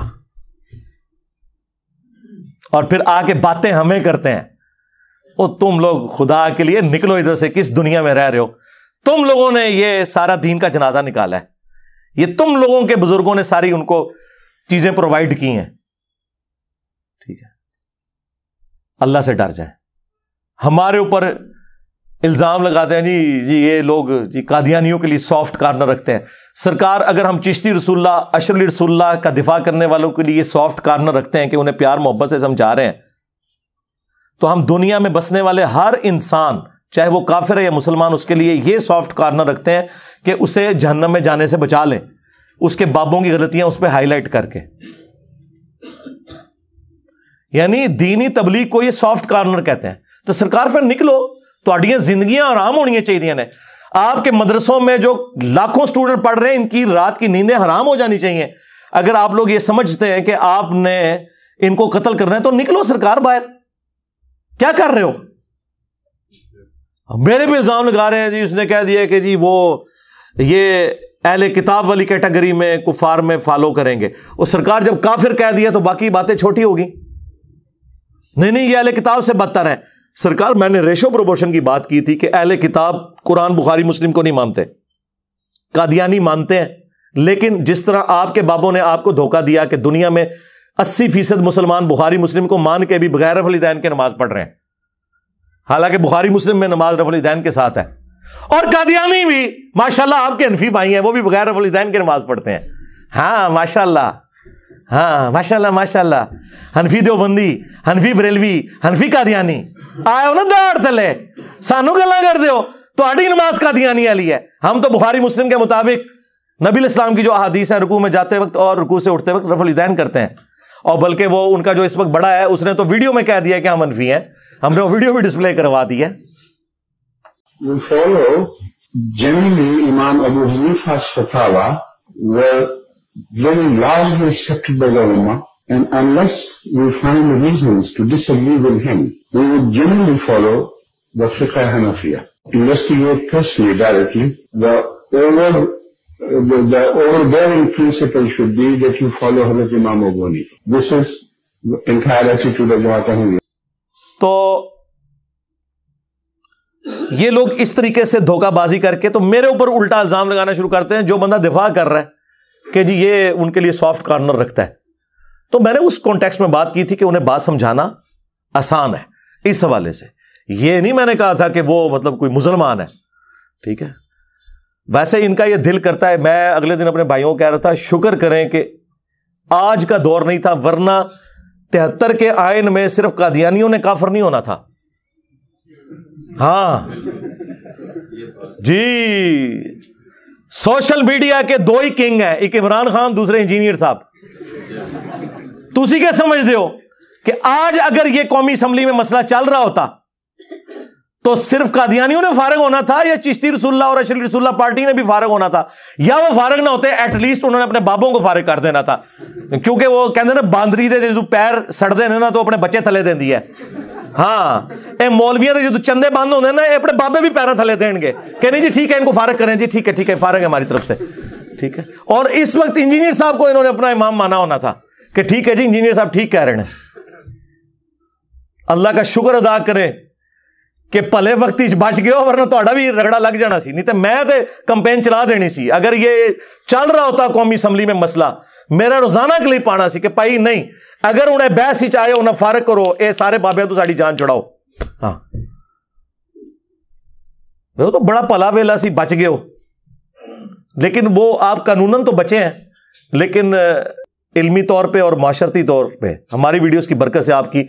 और फिर आके बातें हमें करते हैं ओ तुम लोग खुदा के लिए निकलो इधर से किस दुनिया में रह रहे हो तुम लोगों ने ये सारा दीन का जनाजा निकाला है ये तुम लोगों के बुजुर्गों ने सारी उनको चीजें प्रोवाइड की हैं अल्लाह से डर जाए हमारे ऊपर इल्ज़ाम लगाते हैं जी जी ये लोग जी कादियानियों के लिए सॉफ्ट कार्नर रखते हैं सरकार अगर हम चिश्ती रसुल्ला अशरली रसुल्ला का दिफा करने वालों के लिए सॉफ्ट कार्नर रखते हैं कि उन्हें प्यार मोहब्बत से समझा रहे हैं तो हम दुनिया में बसने वाले हर इंसान चाहे वो काफिर है या मुसलमान उसके लिए ये सॉफ्ट कार्नर रखते हैं कि उसे जहन्नम में जाने से बचा लें उसके बाबों की गलतियां उस पर हाईलाइट करके यानी दीनी तबलीग को ये सॉफ्ट कार्नर कहते हैं तो सरकार फिर निकलो थोड़िया जिंदगियां आराम होनी चाहिए ने आपके मदरसों में जो लाखों स्टूडेंट पढ़ रहे हैं इनकी रात की नींदें हराम हो जानी चाहिए अगर आप लोग ये समझते हैं कि आपने इनको कत्ल करना है तो निकलो सरकार बाहर क्या कर रहे हो मेरे भी इल्जाम लगा रहे हैं जी उसने कह दिया कि जी वो ये अहले किताब वाली कैटेगरी में कुफार में फॉलो करेंगे और सरकार जब काफिर कह दिया तो बाकी बातें छोटी होगी नहीं नहीं ये अहले किताब से बदतर है सरकार मैंने रेशो प्रोपोर्शन की बात की थी कि अहले किताब कुरान बुखारी मुस्लिम को नहीं मानते कादियानी मानते हैं लेकिन जिस तरह आपके बाबों ने आपको धोखा दिया कि दुनिया में अस्सी फीसद मुसलमान बुखारी मुस्लिम को मान के भी बगैर दैन के नमाज पढ़ रहे हैं हालांकि बुखारी मुस्लिम में नमाज दैन के साथ है और कादियानी भी माशाल्लाह आपके अनफी भाई हैं वो भी बगैर दैन के नमाज पढ़ते हैं हाँ माशाल्लाह हाँ माशाल्लाह माशाल्लाह हनफी देवबंदी हनफी बरेलवी हनफी कादियानी आयो ना दाड़ थले सानू गल कर दो तो नमाज कादियानी वाली है हम तो बुखारी मुस्लिम के मुताबिक नबी इस्लाम की जो अहादीस है रुकू में जाते वक्त और रुकू से उठते वक्त रफुल दैन करते हैं और बल्कि वो उनका जो इस वक्त बड़ा है उसने तो वीडियो में कह दिया कि हम हनफी हैं हमने वो वीडियो भी डिस्प्ले करवा दी है follow generally Imam Abu Hanifa's fatwa were very they enlarge by the ulama, and unless we find reasons to disagree with him, we would generally follow the fiqh Hanafiya. Investigate personally directly. The over the, the overbearing principle should be that you follow Hazrat Imam Abuni. This is the entire attitude of Jawata तो ये लोग इस तरीके से धोखाबाजी करके तो मेरे ऊपर उल्टा इल्जाम लगाना शुरू करते हैं जो बंदा दिफा कर रहा है कि जी ये उनके लिए सॉफ्ट कॉर्नर रखता है तो मैंने उस कॉन्टेक्स्ट में बात की थी कि उन्हें बात समझाना आसान है इस हवाले से ये नहीं मैंने कहा था कि वो मतलब कोई मुसलमान है ठीक है वैसे इनका ये दिल करता है मैं अगले दिन अपने भाइयों को कह रहा था शुक्र करें कि आज का दौर नहीं था वरना तिहत्तर के आयन में सिर्फ कादियानियों ने काफर नहीं होना था हाँ जी सोशल मीडिया के दो ही किंग हैं एक इमरान खान दूसरे इंजीनियर साहब तुसी क्या समझते हो कि आज अगर यह कौमी असम्बली में मसला चल रहा होता तो सिर्फ कादियानियों ने फारग होना था या चिश्ती रसुल्ला और अशरी रसुल्ला पार्टी ने भी फारग होना था या वो फारग ना होते एटलीस्ट उन्होंने अपने बाबों को फारग कर देना था क्योंकि वो कहते ना बांदरी दे जो पैर सड़ते हैं ना तो अपने बच्चे थले दें है हाँ ये मौलविया जो चंदे बंद होंगे ना अपने बाबे भी पैरों थले देंगे कह नहीं जी ठीक है इनको फारग करें जी ठीक है ठीक है फारग है हमारी तरफ से ठीक है और इस वक्त इंजीनियर साहब को इन्होंने अपना इमाम माना होना था कि ठीक है जी इंजीनियर साहब ठीक कह रहे हैं अल्लाह का शुक्र अदा करें कि भले वक्ति बच गए वरना थोड़ा भी रगड़ा लग जाना सी नहीं तो मैं तो कंपेन चला देनी सी अगर ये चल रहा होता कौमी असम्बली में मसला मेरा रोजाना क्लिप आना सी भाई नहीं अगर ਅਗਰ ਉਹਨੇ ਬਹਿਸ ਵਿੱਚ ਆਏ ਉਹਨਾਂ ਫਰਕ ਕਰੋ ਇਹ ਸਾਰੇ ਬਾਬਿਆਂ ਤੋਂ ਸਾਡੀ ਜਾਨ ਛੁਡਾਓ वो तो बड़ा भला वेला सी बच गए लेकिन वो आप कानूनन तो बचे हैं लेकिन इल्मी तौर पे और माशरती तौर पे हमारी वीडियोस की बरकत से आपकी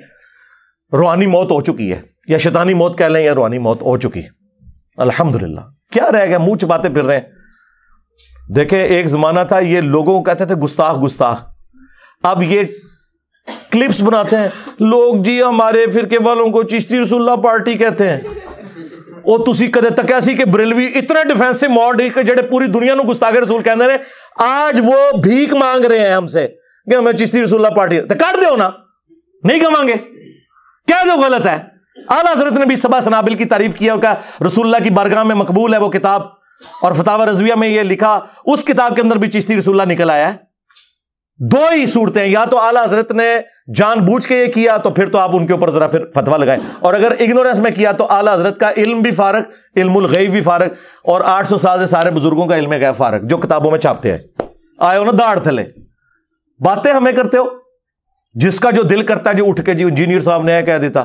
रूहानी मौत हो चुकी है या शैतानी मौत कह लें या रूहानी मौत हो चुकी है अल्हम्दुलिल्लाह क्या रह गया मुंह चबाते फिर रहे हैं देखें एक जमाना था ये लोगों को कहते थे गुस्ताख गुस्ताख अब ये क्लिप्स बनाते हैं लोग जी हमारे फिरके वालों को चिश्ती रसुल्ला पार्टी कहते हैं वो तुसी कदे तक ऐसी ਕਿ ब्रिलवी ਇਤਨਾ डिफेंसिव मॉड के ਕਿ पूरी दुनिया को गुस्ताखे रसूल कहते रहे आज वो भीख मांग रहे हैं हमसे कि हमें चिश्ती रसुल्ला पार्टी तो कर दो ना नहीं कमांगे क्या जो गलत है आला हजरत ने भी सबा सनाबिल की तारीफ किया और कहा रसुल्ला की बरगाह में मकबूल है वो किताब और फतावा रजविया में यह लिखा उस किताब के अंदर भी चिश्ती रसुल्ला निकल आया है दो ही सूरतें या तो आला हजरत ने जानबूझ के ये किया तो फिर तो आप उनके ऊपर जरा फिर फतवा लगाए और अगर इग्नोरेंस में किया तो आला हजरत का इल्म भी फारक इल्मुल गैब भी फारक और 800 साल से सारे बुजुर्गों का इल्म गैब फारक जो किताबों में छापते हैं आए हो ना दाड़ थले बातें हमें करते हो जिसका जो दिल करता है जो उठ के जी इंजीनियर साहब ने कह देता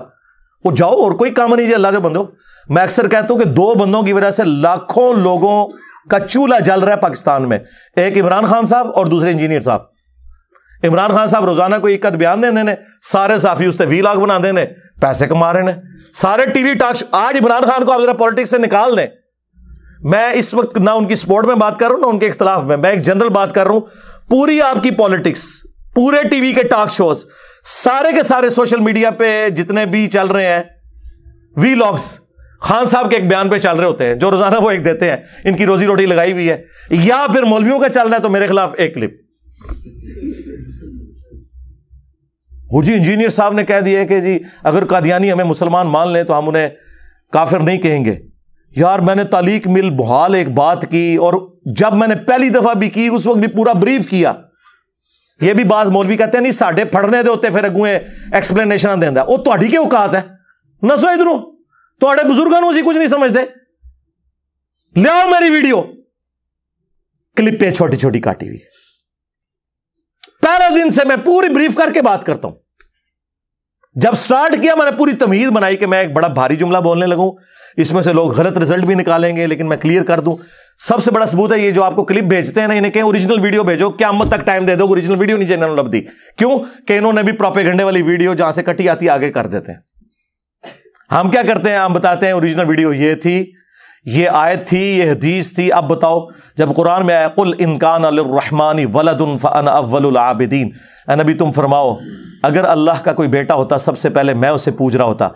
वो जाओ और कोई काम नहीं जी अल्लाह के बंदो मैं अक्सर कहता हूं कि दो बंदों की वजह से लाखों लोगों का चूल्हा जल रहा है पाकिस्तान में एक इमरान खान साहब और दूसरे इंजीनियर साहब इमरान खान साहब रोजाना कोई इक्कत बयान देने ने सारे साफी उसके वी लाख बना देने पैसे कमा रहे हैं सारे टीवी टास्क आज इमरान खान को आप जरा पॉलिटिक्स से निकाल दें मैं इस वक्त ना उनकी सपोर्ट में बात कर रहा हूं ना उनके इख्तलाफ में मैं एक जनरल बात कर रहा हूं पूरी आपकी पॉलिटिक्स पूरे टीवी के टॉक शोज सारे के सारे सोशल मीडिया पे जितने भी चल रहे हैं वी लॉग्स खान साहब के एक बयान पे चल रहे होते हैं जो रोजाना वो एक देते हैं इनकी रोजी रोटी लगाई हुई है या फिर मौलवियों का चल रहा है तो मेरे खिलाफ एक क्लिप हो जी इंजीनियर साहब ने कह दिया कि जी अगर कादियानी हमें मुसलमान मान लें तो हम उन्हें काफिर नहीं कहेंगे यार मैंने तालीक मिल बहाल एक बात की और जब मैंने पहली दफा भी की उस वक्त भी पूरा ब्रीफ किया ये भी बाज मौलवी कहते हैं नहीं साढ़े फड़ने देते फिर अगुए एक्सप्लेनेशन देता वो तो क्यों औकात है नसो इधरों थोड़े ਬਜ਼ੁਰਗਾਂ ਨੂੰ ਅਸੀਂ ਕੁਝ ਨਹੀਂ ਸਮਝਦੇ ਲਿਆਓ ਮੇਰੀ क्लिपें छोटी छोटी काटी हुई पहले दिन से मैं पूरी ब्रीफ करके बात करता हूं जब स्टार्ट किया मैंने पूरी तमीज बनाई कि मैं एक बड़ा भारी जुमला बोलने लगूं इसमें से लोग गलत रिजल्ट भी निकालेंगे लेकिन मैं क्लियर कर दूं सबसे बड़ा सबूत है ये जो आपको क्लिप भेजते हैं ना इन्हें कहें ओरिजिनल वीडियो भेजो क्या मत तक टाइम दे दो ओरिजिनल वीडियो नहीं इन्होंने लब दी क्यों कि इन्होंने भी घंटे वाली वीडियो जहां से कटी आती आगे कर देते हैं हम क्या करते हैं हम बताते हैं ओरिजिनल वीडियो ये थी ये आयत थी ये हदीस थी अब बताओ जब कुरान में आया कुल इनकान अलरहमानी वलदन फ़न एन अभी तुम फरमाओ अगर अल्लाह का कोई बेटा होता सबसे पहले मैं उसे पूज रहा होता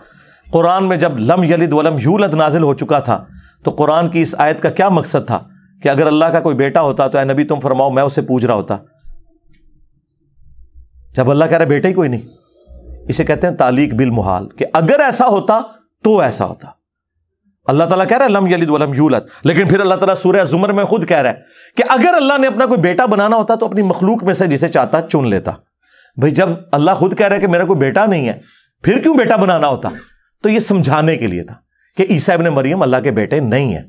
कुरान में जब लम यलिद वलम यूलद नाजिल हो चुका था तो कुरान की इस आयत का क्या मकसद था कि अगर अल्लाह का कोई बेटा होता तो अभी तुम फरमाओ मैं उसे पूज रहा होता जब अल्लाह कह रहे बेटा ही कोई नहीं इसे कहते हैं तालीक बिल मुहाल कि अगर ऐसा होता तो ऐसा होता अल्लाह ताला कह रहा है लम यलिद लेकिन फिर अल्लाह ताला सूर्य जुमर में खुद कह रहा है कि अगर अल्लाह ने अपना कोई बेटा बनाना होता तो अपनी मखलूक में से जिसे चाहता चुन लेता भाई जब अल्लाह खुद कह रहा है कि मेरा कोई बेटा नहीं है फिर क्यों बेटा बनाना होता तो यह समझाने के लिए था कि ईसा इबन मरियम अल्लाह के बेटे नहीं है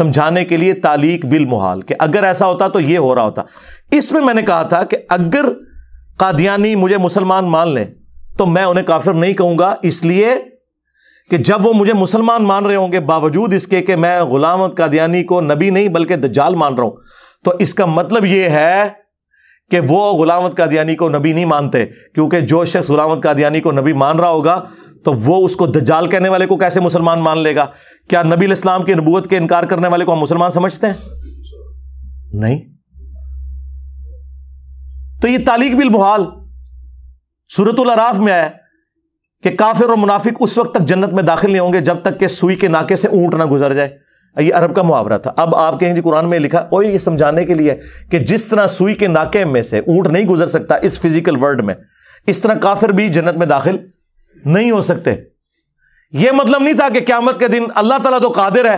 समझाने के लिए तालीक बिल मुहाल कि अगर ऐसा होता तो यह हो रहा होता इसमें मैंने कहा था कि अगर कादियानी मुझे मुसलमान मान लें तो मैं उन्हें काफिर नहीं कहूंगा इसलिए कि जब वो मुझे मुसलमान मान रहे होंगे बावजूद इसके कि मैं गुलाम कादियानी को नबी नहीं बल्कि दज्जाल मान रहा हूं तो इसका मतलब यह है कि वो गुलामत कादियानी को नबी नहीं मानते क्योंकि जो शख्स गुलामत कादियानी को नबी मान रहा होगा तो वो उसको दज्जाल कहने वाले को कैसे मुसलमान मान लेगा क्या नबी इस्लाम की नबूत के इनकार करने वाले को हम मुसलमान समझते हैं नहीं तो ये तालीक बिल बहाल सूरतुल अराफ में आया कि काफिर और मुनाफिक उस वक्त तक जन्नत में दाखिल नहीं होंगे जब तक के सुई के नाके से ऊंट ना गुजर जाए ये अरब का मुहावरा था अब आप कहेंगे कुरान में लिखा और ये समझाने के लिए कि जिस तरह सुई के नाके में से ऊंट नहीं गुजर सकता इस फिजिकल वर्ल्ड में इस तरह काफिर भी जन्नत में दाखिल नहीं हो सकते यह मतलब नहीं था कि क्यामत के दिन अल्लाह तला तो कादिर है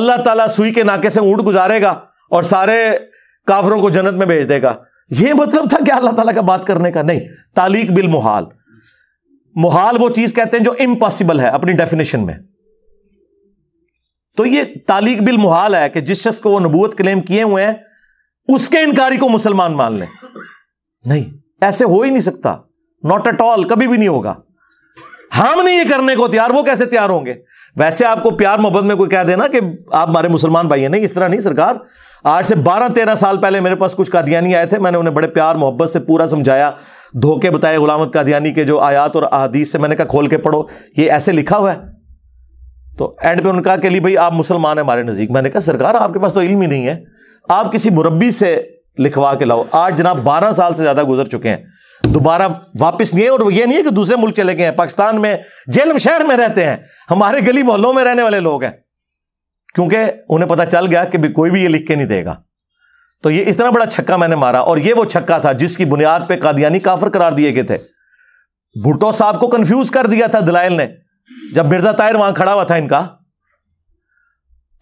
अल्लाह तला सुई के नाके से ऊंट गुजारेगा और सारे काफरों को जन्नत में भेज देगा यह मतलब था क्या अल्लाह तला का बात करने का नहीं तालीक बिल मुहाल मुहाल वो चीज कहते हैं जो इम्पॉसिबल है अपनी डेफिनेशन में तो ये तालीक बिल मुहाल है कि जिस शख्स को वो नबूत क्लेम किए हुए हैं उसके इनकारी को मुसलमान मान लें नहीं ऐसे हो ही नहीं सकता नॉट एट ऑल कभी भी नहीं होगा हम नहीं ये करने को तैयार वो कैसे तैयार होंगे वैसे आपको प्यार मोहब्बत में कोई कह देना कि आप हमारे मुसलमान भाई हैं नहीं इस तरह नहीं सरकार आज से बारह तेरह साल पहले मेरे पास कुछ कादियानी आए थे मैंने उन्हें बड़े प्यार मोहब्बत से पूरा समझाया धोखे बताए गुलामत कादियानी के जो आयात और अहादीस से मैंने कहा खोल के पढ़ो ये ऐसे लिखा हुआ है तो एंड पे उनका कहा लिए भाई आप मुसलमान हैं हमारे नज़दीक मैंने कहा सरकार आपके पास तो इल्म ही नहीं है आप किसी मुरबी से लिखवा के लाओ आज जनाब बारह साल से ज्यादा गुजर चुके हैं दोबारा वापस नहीं है और ये नहीं है कि दूसरे मुल्क चले गए हैं पाकिस्तान में जेलम शहर में रहते हैं हमारे गली मोहल्लों में रहने वाले लोग हैं क्योंकि उन्हें पता चल गया कि भी कोई भी ये लिख के नहीं देगा तो ये इतना बड़ा छक्का मैंने मारा और ये वो छक्का था जिसकी बुनियाद पे कादियानी काफर करार दिए गए थे भुट्टो साहब को कंफ्यूज कर दिया था दलाइल ने जब मिर्जा ताहिर वहां खड़ा हुआ था इनका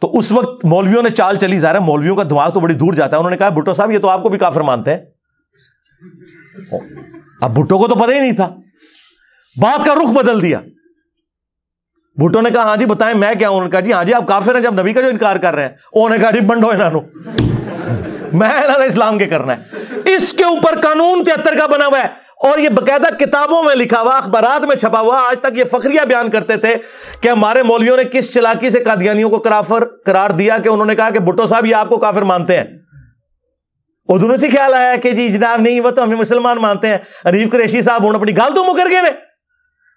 तो उस वक्त मौलवियों ने चाल चली जा रहा है मौलवियों का दिमाग तो बड़ी दूर जाता है उन्होंने कहा भुट्टो साहब ये तो आपको भी काफिर मानते हैं अब भुट्टो को तो पता ही नहीं था बात का रुख बदल दिया भुट्टो ने कहा हाँ जी बताएं मैं क्या उन्होंने कहा जी हाँ जी आप काफिर हैं जब नबी का जो इनकार कर रहे हैं उन्होंने कहा जी बंडो इन्होंने मैं इस्लाम के करना है इसके ऊपर कानून तिहत्तर का बना हुआ है और ये बकायदा किताबों में लिखा हुआ अखबार में छपा हुआ आज तक ये फकरिया बयान करते थे कि हमारे मौलियों ने किस चलाकी से कादियानियों को कराफर करार दिया कि उन्होंने कहा कि भुट्टो साहब ये आपको काफिर मानते हैं और दोनों से ख्याल आया कि जी जनाब नहीं वह तो हमें मुसलमान मानते हैं अरीफ कुरेशी साहब उन्होंने अपनी गाल तो मुकर गए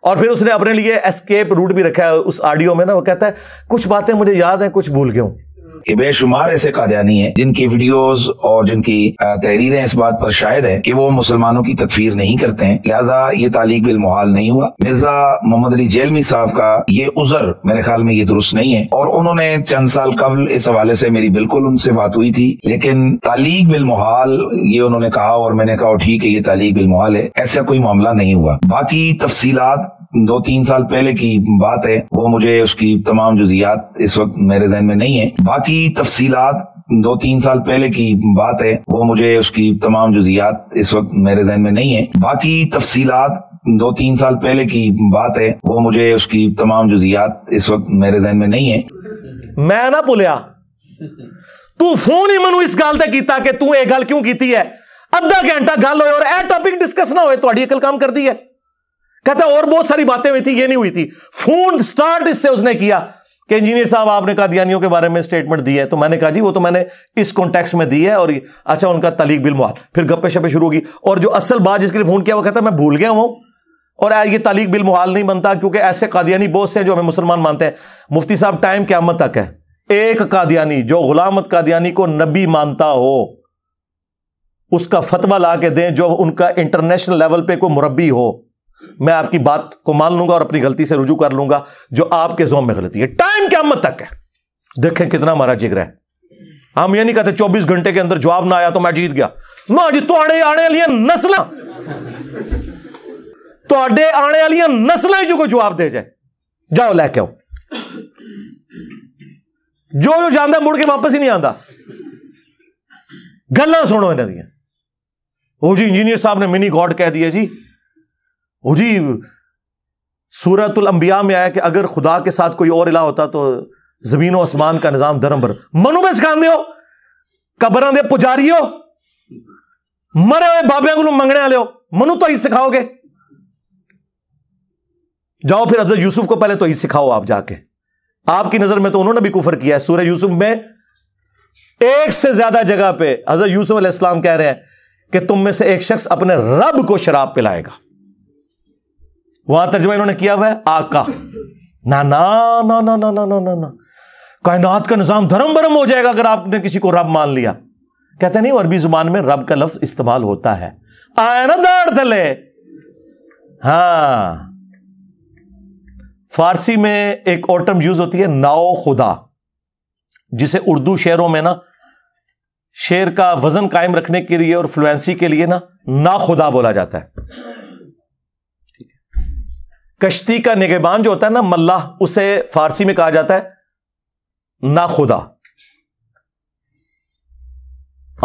और फिर उसने अपने लिए एस्केप रूट भी रखा है उस ऑडियो में ना वो कहता है कुछ बातें मुझे याद हैं कुछ भूल गया हूं कि बेशुमार ऐसे कादयानी है जिनकी वीडियोज और जिनकी तहरीरें इस बात पर शायद है कि वो मुसलमानों की तकफीर नहीं करते हैं लिहाजा ये तालीक बिल मुहाल नहीं हुआ मिर्जा मोहम्मद अली जेलमी साहब का ये उजर मेरे ख्याल में ये दुरुस्त नहीं है और उन्होंने चंद साल कबल इस हवाले से मेरी बिल्कुल उनसे बात हुई थी लेकिन तालीक बिल मुहाल ये उन्होंने कहा और मैंने कहा ठीक है ये तालीक बिल मुहाल है ऐसा कोई मामला नहीं हुआ बाकी तफसीलात दो तीन साल पहले की बात है वो मुझे उसकी तमाम जुजियात इस वक्त मेरे जहन में नहीं है बाकी तफसीलात दो तीन साल पहले की बात है वो मुझे उसकी तमाम जुजियात इस वक्त मेरे जहन में नहीं है बाकी तफसीलात दो तीन साल पहले की बात है वो मुझे उसकी तमाम जुजियात इस वक्त मेरे जहन में नहीं है मैं ना बोलिया तू फोन ही मैं इस गल किया कि तू यह गल क्यों की है अद्धा घंटा गल हो और यह टॉपिक डिस्कस ना हो तो अकल काम कर दी है कहता और बहुत सारी बातें हुई थी ये नहीं हुई थी फोन स्टार्ट इससे उसने किया कि इंजीनियर साहब आपने कादियानियों के बारे में स्टेटमेंट दी है तो मैंने कहा जी वो तो मैंने इस कॉन्टेक्स में दी है और अच्छा उनका तलीक बिल मुआल फिर गप्पे शपे शुरू होगी और जो असल बात जिसके लिए फोन किया वो कहता मैं भूल गया हूं और ये तलीक बिल मुहाल नहीं बनता क्योंकि ऐसे कादियानी बहुत से जो हमें मुसलमान मानते हैं मुफ्ती साहब टाइम क्यामत तक है एक कादियानी जो गुलामत कादियानी को नबी मानता हो उसका फतवा ला के दें जो उनका इंटरनेशनल लेवल पे कोई मुरबी हो मैं आपकी बात को मान लूंगा और अपनी गलती से रुजू कर लूंगा जो आपके जोम में गलती है टाइम क्या मत तक है देखें कितना हमारा जिगर है हम ये नहीं कहते 24 घंटे के अंदर जवाब ना आया तो मैं जीत गया ना जी थोड़े आने वाली नस्ल थोड़े आने वाली नस्ल जो कोई जवाब दे जाए जाओ लैके आओ जो जो जाता मुड़ के वापस ही नहीं आता गल सुनो इन्हों जी इंजीनियर साहब ने मिनी गॉड कह दिया जी जी सूरतुल अंबिया में आया कि अगर खुदा के साथ कोई और इला होता तो जमीन और आसमान का निजाम धर्म भर मनु में सिखा हो कबर दे पुजारी हो मरे हुए बाबे को मंगने वाले हो मनु तो ही सिखाओगे जाओ फिर हजरत यूसुफ को पहले तो ही सिखाओ आप जाके आपकी नजर में तो उन्होंने भी कुफर किया है सूर्य यूसुफ में एक से ज्यादा जगह पे अजर यूसुफ इस्लाम कह रहे हैं कि तुम में से एक शख्स अपने रब को शराब पिलाएगा वहां तर्जमा इन्होंने किया हुआ है आका ना ना ना ना ना ना ना ना ना कायनात का निज़ाम धर्म भरम हो जाएगा अगर आपने किसी को रब मान लिया कहते नहीं अरबी जुबान में रब का लफ्ज इस्तेमाल होता है आया ना दाड़ थले हाँ फारसी में एक और टर्म यूज होती है नाओ खुदा जिसे उर्दू शेरों में ना शेर का वजन कायम रखने के लिए और फ्लुएंसी के लिए ना ना खुदा बोला जाता है कश्ती का निगेबान जो होता है ना मल्लाह उसे फारसी में कहा जाता है ना खुदा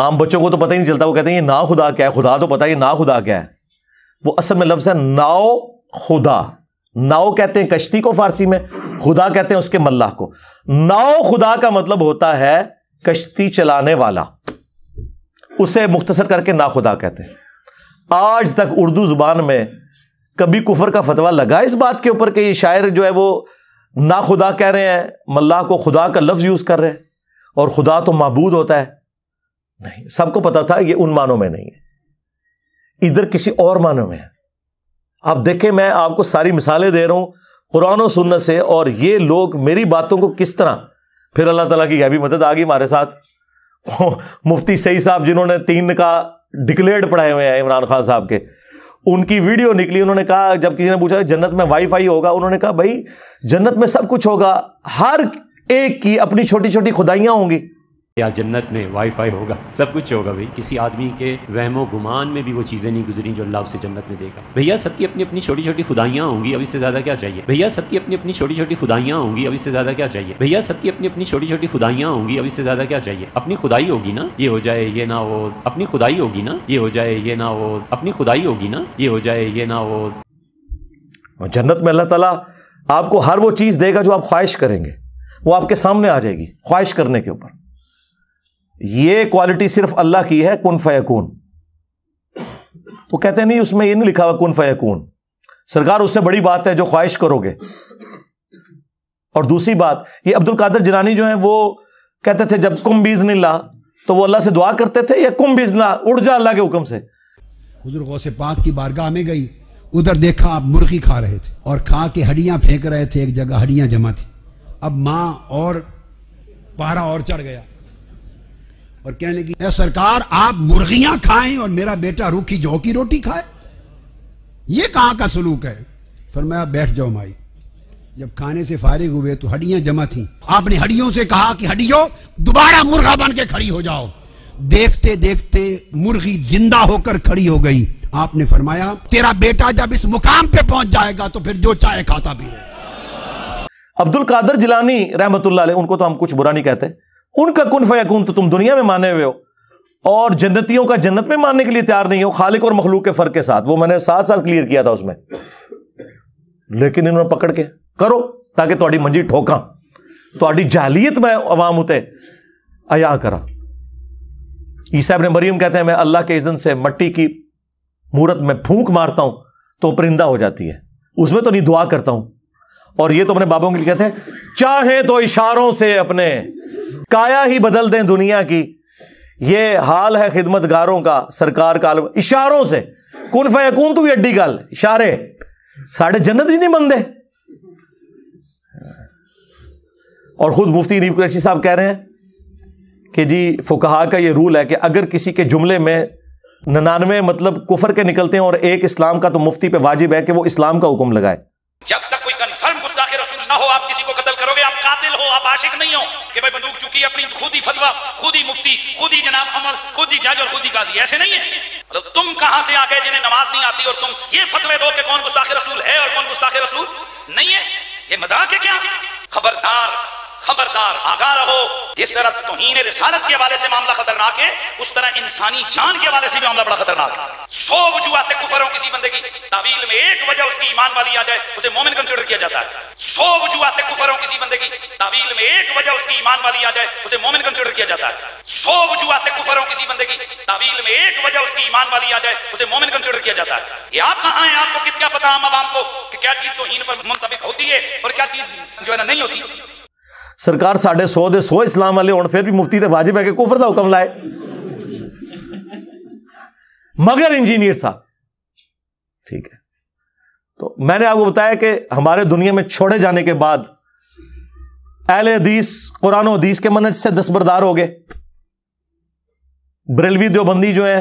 आम बच्चों को तो पता ही नहीं चलता वो कहते हैं ये ना खुदा क्या है खुदा तो पता है ये ना खुदा क्या है वो असल में लफ्ज है नाओ खुदा नाओ कहते हैं कश्ती को फारसी में खुदा कहते हैं उसके मल्लाह को नाव खुदा का मतलब होता है कश्ती चलाने वाला उसे मुख्तसर करके ना खुदा कहते हैं आज तक उर्दू जुबान में कभी कुफर का फतवा लगा इस बात के ऊपर कि ये शायर जो है वो ना खुदा कह रहे हैं मल्लाह को खुदा का लफ्ज़ यूज़ कर रहे हैं और खुदा तो महबूद होता है नहीं सबको पता था ये उन मानों में नहीं है इधर किसी और मानों में है आप देखें मैं आपको सारी मिसालें दे रहा हूं कुरान और सुन्नत से और ये लोग मेरी बातों को किस तरह फिर अल्लाह तला की यह भी मदद आ गई हमारे साथ [LAUGHS] मुफ्ती सही साहब जिन्होंने तीन का डिक्लेयर्ड पढ़ाए हुए हैं इमरान खान साहब के उनकी वीडियो निकली उन्होंने कहा जब किसी ने पूछा जन्नत में वाईफाई होगा उन्होंने कहा भाई जन्नत में सब कुछ होगा हर एक की अपनी छोटी छोटी खुदाइयां होंगी या जन्नत में वाईफाई होगा सब कुछ होगा भाई किसी आदमी के वहमो गुमान में भी वो चीज़ें नहीं गुजरी जो अल्लाह उसे जन्नत में देगा भैया सबकी अपनी अपनी छोटी छोटी खुदाइयाँ होंगी अब इससे ज़्यादा क्या चाहिए भैया सबकी अपनी अपनी छोटी छोटी खुदाइयाँ होंगी अब इससे ज़्यादा क्या चाहिए भैया सबकी अपनी अपनी छोटी छोटी खुदाइयाँ होंगी अब इससे ज़्यादा क्या चाहिए अपनी खुदाई होगी ना ये हो जाए ये ना वो अपनी खुदाई होगी ना ये हो जाए ये ना वो अपनी खुदाई होगी ना ये हो जाए ये ना वो और जन्नत में अल्लाह तला आपको हर वो चीज़ देगा जो आप ख्वाहिश करेंगे वो आपके सामने आ जाएगी ख्वाहिश करने के ऊपर ये क्वालिटी सिर्फ अल्लाह की है कन फ़यकून वो कहते नहीं उसमें ये नहीं लिखा हुआ कन फैकून सरकार उससे बड़ी बात है जो ख्वाहिश करोगे और दूसरी बात ये अब्दुल कादर जिलानी जो है वो कहते थे जब कुम बीज ला तो वो अल्लाह से दुआ करते थे या कुम बीज ना उड़ जा अल्लाह के हुक्म से हजूर से पाक की बारगाह में गई उधर देखा आप मुर्गी खा रहे थे और खा के हड्डियाँ फेंक रहे थे एक जगह हड्डियाँ जमा थी अब माँ और पारा और चढ़ गया और कहने लगी सरकार आप मुर्गियां खाएं और मेरा बेटा रूखी जौ की रोटी खाए ये कहां का सलूक है फिर मैं बैठ जाओ माई जब खाने से फारिग हुए तो हड्डियां जमा थी आपने हड्डियों से कहा कि हड्डियों दोबारा मुर्गा बन के खड़ी हो जाओ देखते देखते मुर्गी जिंदा होकर खड़ी हो गई आपने फरमाया तेरा बेटा जब इस मुकाम पे पहुंच जाएगा तो फिर जो चाहे खाता भी रहे अब्दुल कादर जिलानी रहमतुल्लाह उनको तो हम कुछ बुरा नहीं कहते उनका कन फयाकुन तो तुम दुनिया में माने हुए हो और जन्नतियों का जन्नत में मानने के लिए तैयार नहीं हो खालिक और मखलूक के फर्क के साथ वो मैंने साथ साथ क्लियर किया था उसमें लेकिन इन्होंने पकड़ के करो ताकि थोड़ी मंजी ठोका थोड़ी जालियत में अवाम होते अया करा ईसा ने मरियम कहते हैं मैं अल्लाह के इज़न से मट्टी की मूरत में फूंक मारता हूं तो परिंदा हो जाती है उसमें तो नहीं दुआ करता हूं और ये तो अपने बाबों के लिए कहते हैं चाहे तो इशारों से अपने काया ही बदल दें दुनिया की ये हाल है खिदमतगारों का सरकार का इशारों से कुन फैकून तू भी अड्डी गल इशारे साढ़े जन्नत ही नहीं बनते और खुद मुफ्ती नीब कुरैशी साहब कह रहे हैं कि जी फुकहा का ये रूल है कि अगर किसी के जुमले में ननानवे मतलब कुफर के निकलते हैं और एक इस्लाम का तो मुफ्ती पे वाजिब है कि वो इस्लाम का हुक्म लगाए जब तक कोई आप किसी को कत्ल करोगे आप कातिल हो आप आशिक नहीं हो कि भाई बंदूक चुकी अपनी खुद ही फतवा खुद ही मुफ्ती खुद ही जनाब अमर खुद ही जज और खुद ही गाजी ऐसे नहीं है मतलब तुम कहां से आ गए जिन्हें नमाज नहीं आती और तुम ये फतवे दो कि कौन गुस्ताखे रसूल है और कौन गुस्ताखे रसूल नहीं है ये मजाक है क्या खबरदार खबरदार आगा रहो जिस तरह तोहन रिसालत के हवाले से मामला खतरनाक है उस तरह इंसानी जान के हवाले से भी मामला बड़ा खतरनाक है सौ वजूहत कुफर हो किसी बंदे की तावील में एक वजह उसकी ईमान वाली आ जाए उसे मोमिन कंसिडर किया जाता है सौ वजूहत कुफर हो किसी बंदे की तावील में एक वजह उसकी ईमान वाली आ जाए उसे मोमिन कंसिडर किया जाता है सौ वजूहत कुफर हो किसी बंदे की तावील में एक वजह उसकी ईमान वाली आ जाए उसे मोमिन कंसिडर किया जाता है ये आप कहाँ हैं आपको क्या पता हम आवाम को कि क्या चीज तो पर मुंतबिक होती है और क्या चीज जो है ना नहीं होती सरकार साढ़े सौ दे सौ इस्लाम वाले होने फिर भी मुफ्ती ਤੇ वाजिब है कि कुफर का हुक्म लाए मगर इंजीनियर साहब ठीक है तो मैंने आपको बताया कि हमारे दुनिया में छोड़े जाने के बाद अहल हदीस कुरान हदीस के मन से दसबरदार हो गए बरेलवी देवबंदी जो है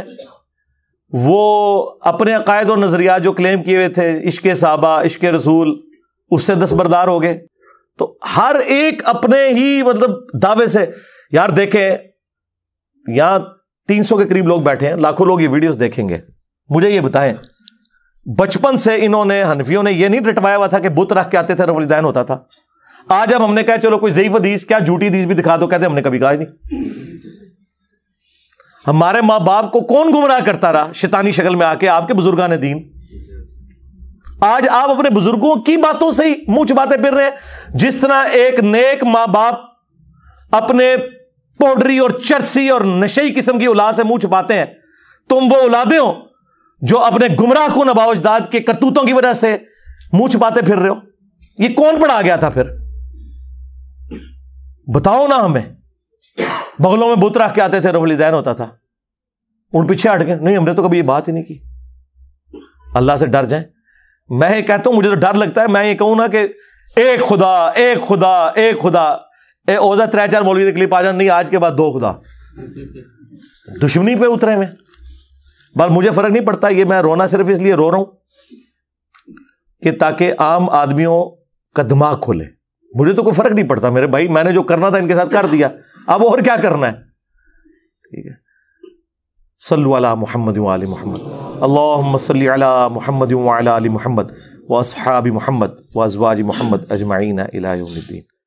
वो अपने अकायद और नजरिया जो क्लेम किए हुए थे इश्क साहबा इश्क रसूल उससे दसबरदार हो गए तो हर एक अपने ही मतलब दावे से यार देखें यहां 300 के करीब लोग बैठे हैं लाखों लोग ये वीडियोस देखेंगे मुझे ये बताएं बचपन से इन्होंने हनफियों ने ये नहीं डटवाया हुआ था कि बुत रख के आते थे रवलिदैन होता था आज अब हमने कहा चलो कोई जईफ अदीस क्या झूठी दीज भी दिखा दो कहते हमने कभी कहा नहीं हमारे माँ बाप को कौन गुमराह करता रहा शैतानी शक्ल में आके आपके बुजुर्गान दीन आज आप अपने बुजुर्गों की बातों से ही मुंह छुपाते फिर रहे हैं जिस तरह एक नेक मां बाप अपने पोडरी और चरसी और नशे किस्म की औलाद से मुंह छुपाते हैं तुम वो औलादे हो जो अपने गुमराह को नबाजदाद के करतूतों की वजह से मुंह छुपाते फिर रहे हो ये कौन पढ़ा गया था फिर बताओ ना हमें बगलों में बुत रख के आते थे दैन होता था उन पीछे हट गए नहीं हमने तो कभी ये बात ही नहीं की अल्लाह से डर जाए मैं कहता हूं मुझे तो डर लगता है मैं ये कहूं ना कि एक खुदा एक खुदा एक खुदा ए ओजा त्रै चार मौलवी के क्लिप आ जा नहीं आज के बाद दो खुदा दुश्मनी पे उतरे में बस मुझे फर्क नहीं पड़ता ये मैं रोना सिर्फ इसलिए रो रहा हूं कि ताकि आम आदमियों का दिमाग खोले मुझे तो कोई फर्क नहीं पड़ता मेरे भाई मैंने जो करना था इनके साथ कर दिया अब और क्या करना है ठीक है صلوا على محمد وآل محمد اللهم صل على محمد وعلى آل محمد وأصحاب محمد وأزواج محمد أجمعين إلى يوم الدين